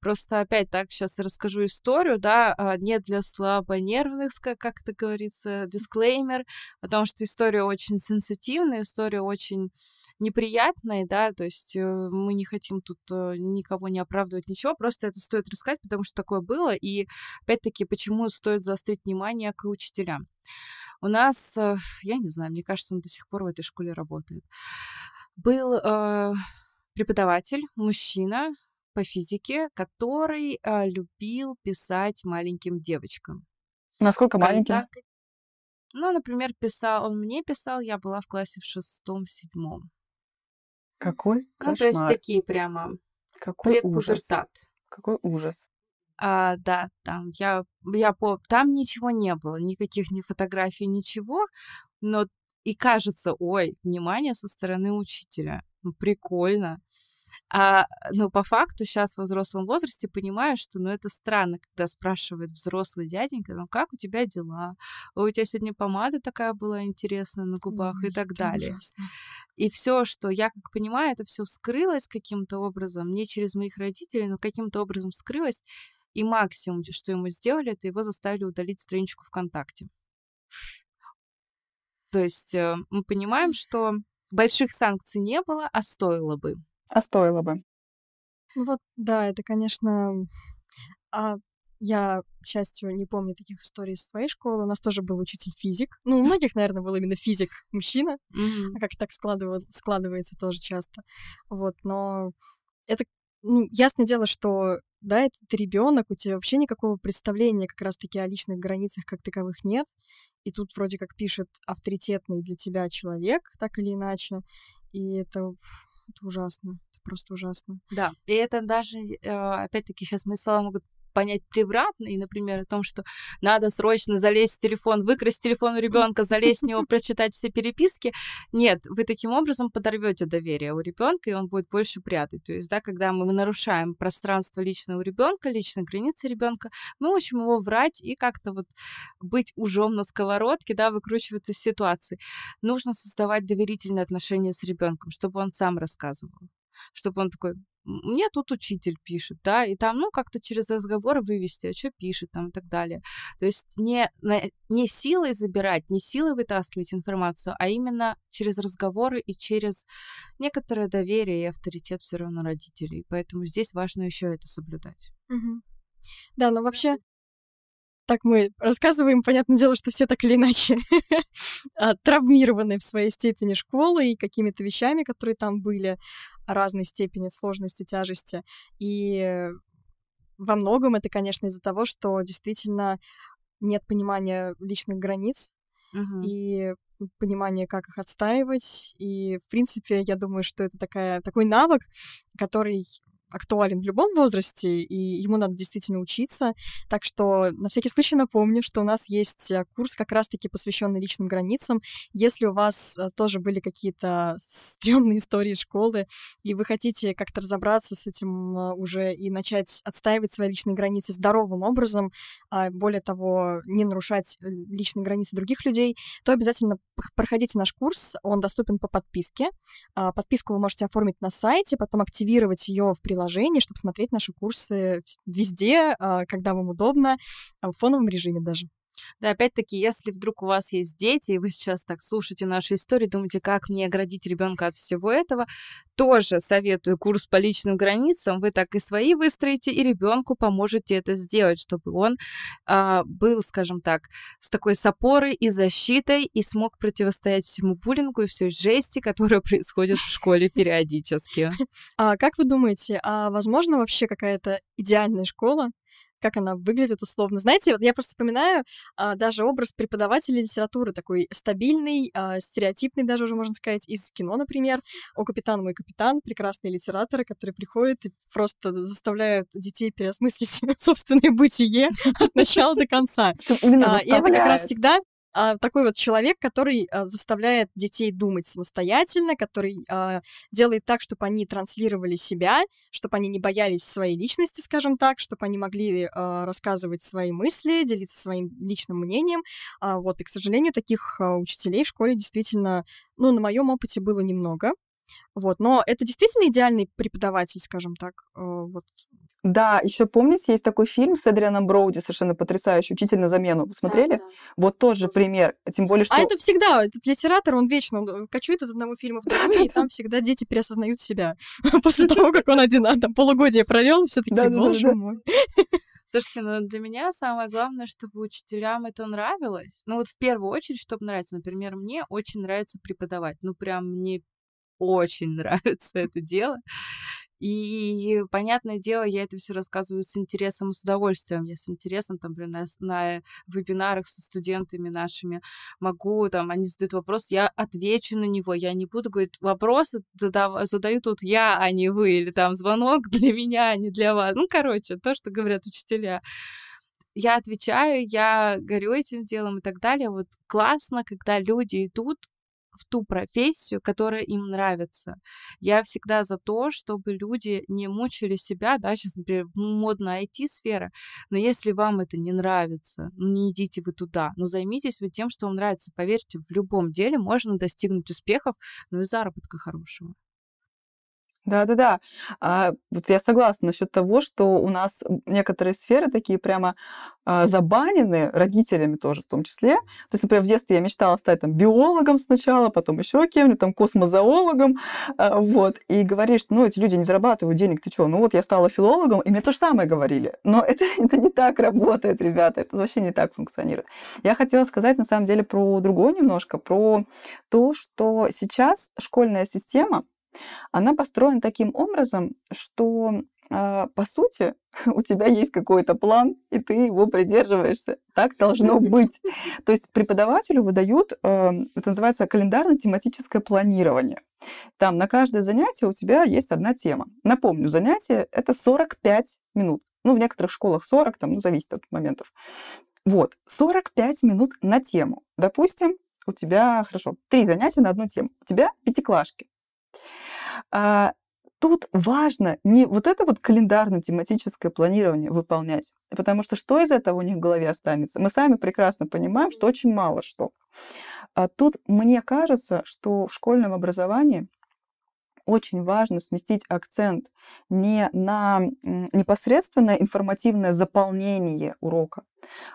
Просто опять так сейчас расскажу историю, да, а, не для слабонервных, как это говорится, дисклеймер, о том, что история очень сенситивная, история очень неприятная, да, то есть э, мы не хотим тут э, никого не оправдывать, ничего, просто это стоит рассказать, потому что такое было, и опять-таки, почему стоит заострить внимание к учителям. У нас, э, я не знаю, мне кажется, он до сих пор в этой школе работает, был э, преподаватель, мужчина, по физике, который а, любил писать маленьким девочкам. Насколько Контакт... маленьким? Ну, например, писал, он мне писал, я была в классе в шестом-седьмом. Какой кошмар. Ну, то есть такие прямо Какой предпубертат. Ужас. Какой ужас. А, да, там я, я пом... там ничего не было, никаких ни фотографий, ничего, но и кажется, ой, внимание со стороны учителя, прикольно. А, ну, по факту сейчас во взрослом возрасте понимаю, что, ну, это странно, когда спрашивает взрослый дяденька, ну, как у тебя дела? у тебя сегодня помада такая была интересная на губах Ой, и так далее. Ужасно. И все, что я как понимаю, это все вскрылось каким-то образом, не через моих родителей, но каким-то образом вскрылось. И максимум, что ему сделали, это его заставили удалить страничку ВКонтакте. То есть э, мы понимаем, что больших санкций не было, а стоило бы. А стоило бы. Ну вот, да, это, конечно... А я, к счастью, не помню таких историй из своей школы. У нас тоже был учитель физик. Ну, у многих, наверное, был именно физик мужчина, mm-hmm. а как так складыв... складывается тоже часто. Вот, но это, ну, ясное дело, что да, это ты ребенок, у тебя вообще никакого представления как раз-таки о личных границах как таковых нет. И тут вроде как пишет авторитетный для тебя человек, так или иначе. И это это ужасно. Это просто ужасно. Да. И это даже, э, опять-таки, сейчас мои слова могут понять превратно, и, например, о том, что надо срочно залезть в телефон, выкрасть телефон у ребенка, залезть в него, прочитать все переписки. Нет, вы таким образом подорвете доверие у ребенка, и он будет больше прятать. То есть, да, когда мы нарушаем пространство личного ребенка, личные границы ребенка, мы учим его врать и как-то вот быть ужом на сковородке, да, выкручиваться из ситуации. Нужно создавать доверительные отношения с ребенком, чтобы он сам рассказывал чтобы он такой, мне тут учитель пишет, да, и там, ну, как-то через разговор вывести, а что пишет там и так далее. То есть не, не силой забирать, не силой вытаскивать информацию, а именно через разговоры и через некоторое доверие и авторитет все равно родителей. Поэтому здесь важно еще это соблюдать. Угу. Да, но ну, вообще так мы рассказываем, понятное дело, что все так или иначе [LAUGHS] а, травмированы в своей степени школы и какими-то вещами, которые там были разной степени сложности, тяжести. И во многом это, конечно, из-за того, что действительно нет понимания личных границ угу. и понимания, как их отстаивать. И, в принципе, я думаю, что это такая, такой навык, который актуален в любом возрасте, и ему надо действительно учиться. Так что на всякий случай напомню, что у нас есть э, курс как раз-таки посвященный личным границам. Если у вас э, тоже были какие-то стрёмные истории школы, и вы хотите как-то разобраться с этим э, уже и начать отстаивать свои личные границы здоровым образом, а более того, не нарушать личные границы других людей, то обязательно проходите наш курс, он доступен по подписке. А подписку вы можете оформить на сайте, потом активировать ее в приложении приложений, чтобы смотреть наши курсы везде, а, когда вам удобно, а, в фоновом режиме даже. Да, опять-таки, если вдруг у вас есть дети, и вы сейчас так слушаете нашу историю, думаете, как мне оградить ребенка от всего этого, тоже советую курс по личным границам. Вы так и свои выстроите, и ребенку поможете это сделать, чтобы он э, был, скажем так, с такой сопорой и защитой и смог противостоять всему буллингу и всей жести, которая происходит в школе периодически. [LAUGHS] А как вы думаете, а возможно вообще какая-то идеальная школа? как она выглядит условно. Знаете, вот я просто вспоминаю а, даже образ преподавателя литературы, такой стабильный, а, стереотипный даже уже, можно сказать, из кино, например. «О, капитан, мой капитан», прекрасные литераторы, которые приходят и просто заставляют детей переосмыслить [LAUGHS] собственное бытие от начала до конца. Именно а, И это как раз всегда а, такой вот человек, который а, заставляет детей думать самостоятельно, который а, делает так, чтобы они транслировали себя, чтобы они не боялись своей личности, скажем так, чтобы они могли рассказывать свои мысли, делиться своим личным мнением. Вот, и, к сожалению, таких учителей в школе действительно, ну, на моем опыте было немного. Вот, но это действительно идеальный преподаватель, скажем так. Вот да, еще помните, есть такой фильм с Эдрианом Броуди, совершенно потрясающий, «Учитель на замену». Вы смотрели? Да, да. Вот тоже пример, тем более, а что... А это всегда, этот литератор, он вечно он качует из одного фильма в [LAUGHS] другой, да, и да, там да. всегда дети переосознают себя. [LAUGHS] После того, как он один а, там полугодие провел, все таки боже мой. Слушайте, ну для меня самое главное, чтобы учителям это нравилось. Ну вот в первую очередь, чтобы нравится. Например, мне очень нравится преподавать. Ну прям мне очень нравится это дело. И, понятное дело, я это все рассказываю с интересом и с удовольствием. Я с интересом, там, блин, на, на вебинарах со студентами нашими могу, там, они задают вопрос, я отвечу на него, я не буду говорить, вопросы задав, задаю тут я, а не вы, или там звонок [LAUGHS] для меня, а не для вас. Ну, короче, то, что говорят учителя я отвечаю, я горю этим делом и так далее. Вот классно, когда люди идут в ту профессию, которая им нравится. Я всегда за то, чтобы люди не мучили себя, да, сейчас, например, модная IT-сфера, но если вам это не нравится, ну не идите вы туда, но займитесь вы тем, что вам нравится. Поверьте, в любом деле можно достигнуть успехов, ну и заработка хорошего. Да-да-да. А, вот я согласна насчет того, что у нас некоторые сферы такие прямо а, забанены родителями тоже в том числе. То есть, например, в детстве я мечтала стать там биологом сначала, потом еще кем-нибудь, там космозоологом, а, вот. И говоришь, что, ну, эти люди не зарабатывают денег, ты чего? Ну, вот я стала филологом, и мне то же самое говорили. Но это, [LAUGHS] это не так работает, ребята, это вообще не так функционирует. Я хотела сказать, на самом деле, про другое немножко, про то, что сейчас школьная система, она построена таким образом, что а, по сути, [LAUGHS] у тебя есть какой-то план, и ты его придерживаешься. Так должно [LAUGHS] быть. То есть преподавателю выдают, а, это называется календарно-тематическое планирование. Там на каждое занятие у тебя есть одна тема. Напомню, занятие — это 45 минут. Ну, в некоторых школах 40, там, ну, зависит от моментов. Вот, 45 минут на тему. Допустим, у тебя, хорошо, три занятия на одну тему. У тебя пятиклашки. А, тут важно не вот это вот календарно-тематическое планирование выполнять, потому что что из этого у них в голове останется? Мы сами прекрасно понимаем, что очень мало что. А тут мне кажется, что в школьном образовании очень важно сместить акцент не на непосредственное информативное заполнение урока,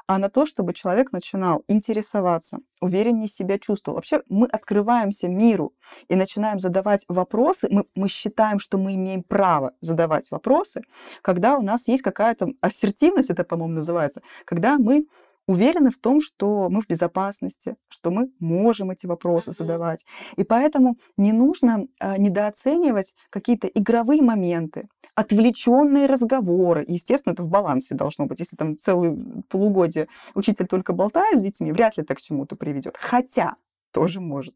а на то, чтобы человек начинал интересоваться, увереннее себя чувствовал. Вообще мы открываемся миру и начинаем задавать вопросы. Мы, мы считаем, что мы имеем право задавать вопросы, когда у нас есть какая-то ассертивность, это, по-моему, называется, когда мы уверены в том, что мы в безопасности, что мы можем эти вопросы задавать. И поэтому не нужно а, недооценивать какие-то игровые моменты, отвлеченные разговоры. Естественно, это в балансе должно быть. Если там целый полугодие учитель только болтает с детьми, вряд ли это к чему-то приведет. Хотя тоже может.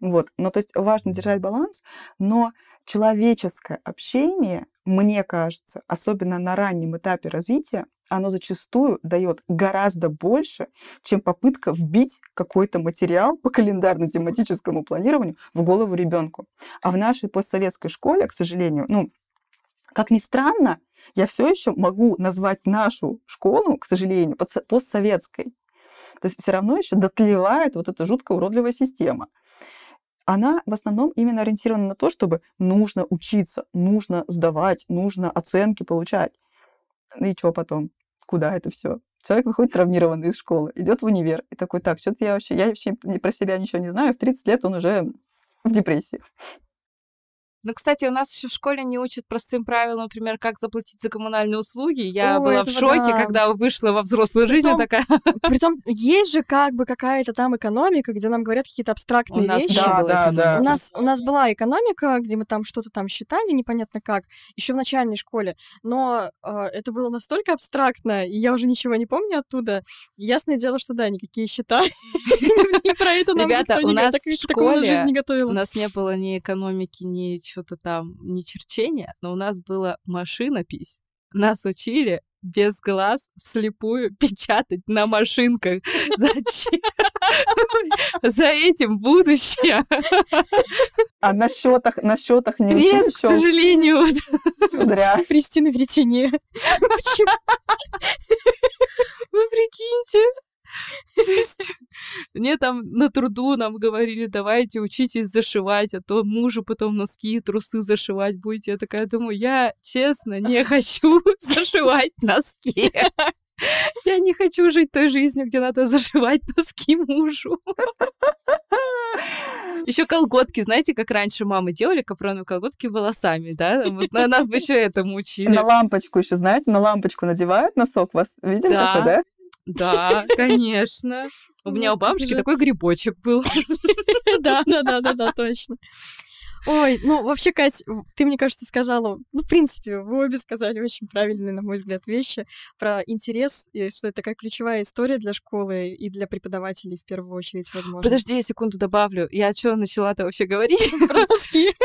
Вот. Но то есть важно держать баланс, но человеческое общение, мне кажется, особенно на раннем этапе развития, оно зачастую дает гораздо больше, чем попытка вбить какой-то материал по календарно-тематическому планированию в голову ребенку. А в нашей постсоветской школе, к сожалению, ну, как ни странно, я все еще могу назвать нашу школу, к сожалению, постсоветской. То есть все равно еще дотлевает вот эта жутко уродливая система. Она в основном именно ориентирована на то, чтобы нужно учиться, нужно сдавать, нужно оценки получать. Ну и что потом? куда это все? Человек выходит травмированный из школы, идет в универ и такой, так, что-то я вообще, я вообще про себя ничего не знаю, в 30 лет он уже в депрессии. Ну, кстати, у нас еще в школе не учат простым правилам, например, как заплатить за коммунальные услуги. Я Ой, была в шоке, да. когда вышла во взрослую притом, жизнь такая. Притом [LAUGHS] есть же как бы какая-то там экономика, где нам говорят какие-то абстрактные у нас, вещи. Да, да, да. У нас у нас была экономика, где мы там что-то там считали, непонятно как, еще в начальной школе. Но э, это было настолько абстрактно, и я уже ничего не помню оттуда. Ясное дело, что да, никакие счета. [LAUGHS] Не про это нам Ребята, у нас в школе у нас не было ни экономики, ни что-то там не черчение, но у нас было машинопись. Нас учили без глаз вслепую [LAUGHS] печатать на машинках. [LAUGHS] Зачем? [LAUGHS] За этим будущее. А на счетах, на счетах не Нет, к сожалению. Зря. Кристина Веретене. Вы прикиньте. [LAUGHS] То мне там на труду нам говорили, давайте учитесь зашивать, а то мужу потом носки и трусы зашивать будете. Я такая думаю, я честно не [LAUGHS] хочу [LAUGHS] зашивать носки. Я не хочу жить той жизнью, где надо зашивать носки мужу. Еще колготки, знаете, как раньше мамы делали капроновые колготки волосами, да? Вот нас бы еще это мучили. На лампочку еще, знаете, на лампочку надевают носок, вас видели да. такой, да? Да, конечно. У меня у бабушки такой грибочек был. [LAUGHS] Да, да, да, да, точно. Ой, ну вообще, Кать, ты, мне кажется, сказала, ну, в принципе, вы обе сказали очень правильные, на мой взгляд, вещи про интерес, и что это такая ключевая история для школы и для преподавателей в первую очередь, возможно. Подожди, я секунду добавлю. Я что начала-то вообще говорить? [LAUGHS] Про носки. [LAUGHS]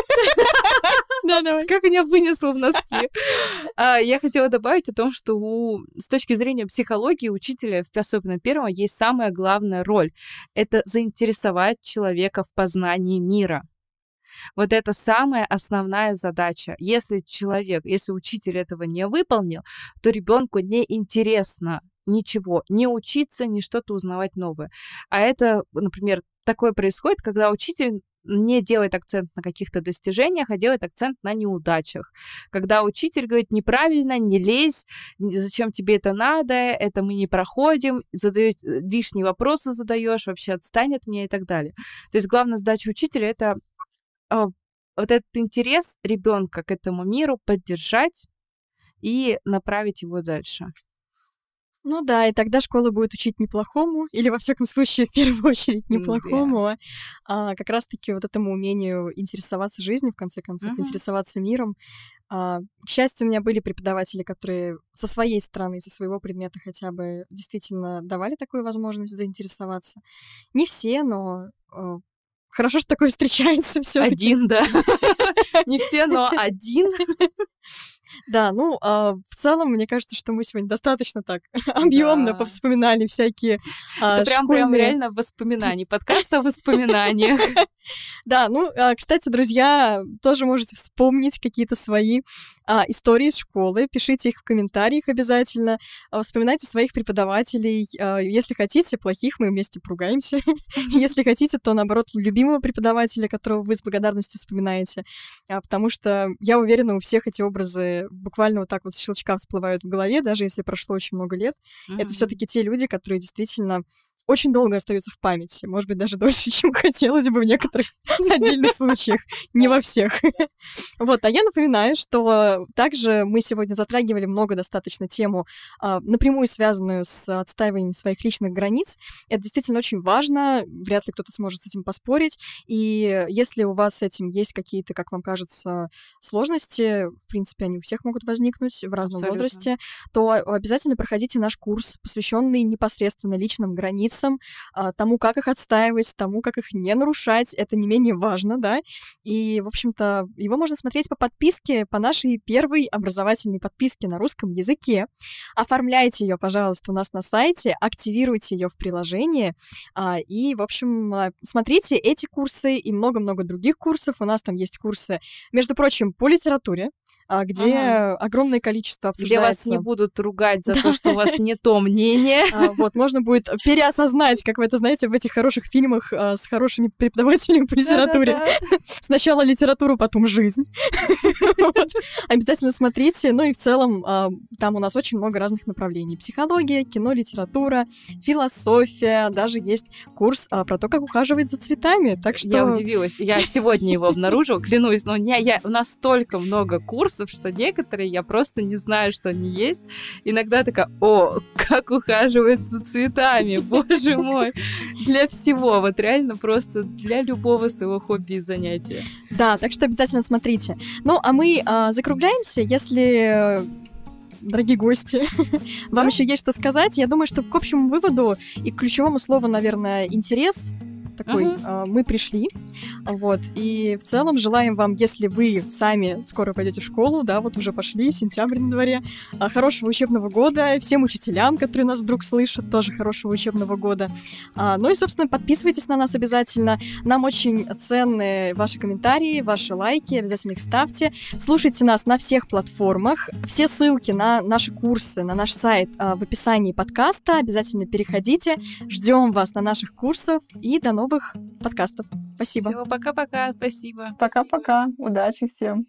Да, давай. Как меня вынесло в носки. А, я хотела добавить о том, что с точки зрения психологии учителя, особенно первого, есть самая главная роль. Это заинтересовать человека в познании мира. Вот это самая основная задача. Если человек, если учитель этого не выполнил, то ребенку не интересно ничего, не учиться, не что-то узнавать новое. А это, например, такое происходит, когда учитель не делает акцент на каких-то достижениях, а делает акцент на неудачах. Когда учитель говорит неправильно, не лезь, зачем тебе это надо, это мы не проходим, задаёт, э, лишние вопросы задаешь, вообще отстанет от меня и так далее. То есть главная задача учителя — это а, вот этот интерес ребенка к этому миру поддержать и направить его дальше. Ну да, и тогда школа будет учить неплохому, или во всяком случае, в первую [LAUGHS] очередь, неплохому, yeah. а, как раз-таки вот этому умению интересоваться жизнью, в конце концов, uh-huh. интересоваться миром. А, к счастью, у меня были преподаватели, которые со своей стороны, со своего предмета хотя бы действительно давали такую возможность заинтересоваться. Не все, но а, Хорошо, что такое встречается все. Один, да. [LAUGHS] Не все, но один. Да, ну, а, в целом, мне кажется, что мы сегодня достаточно так [LAUGHS] объемно да. повспоминали всякие а, Это прям, школьные... прям реально воспоминания подкаст о воспоминаниях. [LAUGHS] Да, ну, а, кстати, друзья, тоже можете вспомнить какие-то свои а, истории из школы, пишите их в комментариях обязательно, а, вспоминайте своих преподавателей, если хотите, плохих мы вместе поругаемся, [LAUGHS] если хотите, то, наоборот, любимого преподавателя, которого вы с благодарностью вспоминаете, потому что, я уверена, у всех эти образы образы буквально вот так вот с щелчка всплывают в голове, даже если прошло очень много лет. Mm-hmm. Это все-таки те люди, которые действительно очень долго остаются в памяти, может быть, даже дольше, [LAUGHS] чем хотелось бы в некоторых отдельных случаях, не во всех. Вот, а я напоминаю, что также мы сегодня затрагивали много достаточно тему, а, напрямую связанную с отстаиванием своих личных границ. Это действительно очень важно, вряд ли кто-то сможет с этим поспорить, и если у вас с этим есть какие-то, как вам кажется, сложности, в принципе, они у всех могут возникнуть в разном возрасте, то обязательно проходите наш курс, посвященный непосредственно личным границам границам, а, тому, как их отстаивать, тому, как их не нарушать. Это не менее важно, да. И, в общем-то, его можно смотреть по подписке, по нашей первой образовательной подписке на русском языке. Оформляйте ее, пожалуйста, у нас на сайте, активируйте ее в приложении. А, и, в общем, а, смотрите эти курсы и много-много других курсов. У нас там есть курсы, между прочим, по литературе, где ага. огромное количество обсуждается. Где вас не будут ругать за то, что у вас не то мнение. Вот, можно будет [LAUGHS] переосознать осознать, как вы это знаете в этих хороших фильмах э, с хорошими преподавателями по литературе. Да-да-да. Сначала литературу, потом жизнь. [LAUGHS] Обязательно смотрите. Ну и в целом а, там у нас очень много разных направлений. Психология, кино, литература, философия. Даже есть курс а, про то, как ухаживать за цветами. Так что... Я удивилась. Я сегодня его обнаружила, клянусь. Но я, я, у нас столько много курсов, что некоторые я просто не знаю, что они есть. Иногда такая, о, как ухаживать за цветами, боже [LAUGHS] боже мой. Для всего, вот реально просто для любого своего хобби и занятия. Да, так что обязательно смотрите. Ну, а мы а, закругляемся, если э, дорогие гости, [LAUGHS] вам еще есть что сказать. Я думаю, что к общему выводу и к ключевому слову, наверное, интерес — такой uh-huh. мы пришли. Вот. И в целом желаем вам, если вы сами скоро пойдете в школу, да, вот уже пошли, сентябрь на дворе, а, хорошего учебного года, всем учителям, которые нас вдруг слышат, тоже хорошего учебного года. А, ну и, собственно, подписывайтесь на нас обязательно. Нам очень ценны ваши комментарии, ваши лайки, обязательно их ставьте. Слушайте нас на всех платформах. Все ссылки на наши курсы, на наш сайт в описании подкаста. Обязательно переходите. Ждем вас на наших курсах и до новых новых подкастов. Спасибо. пока-пока. Спасибо. Пока-пока. Удачи всем.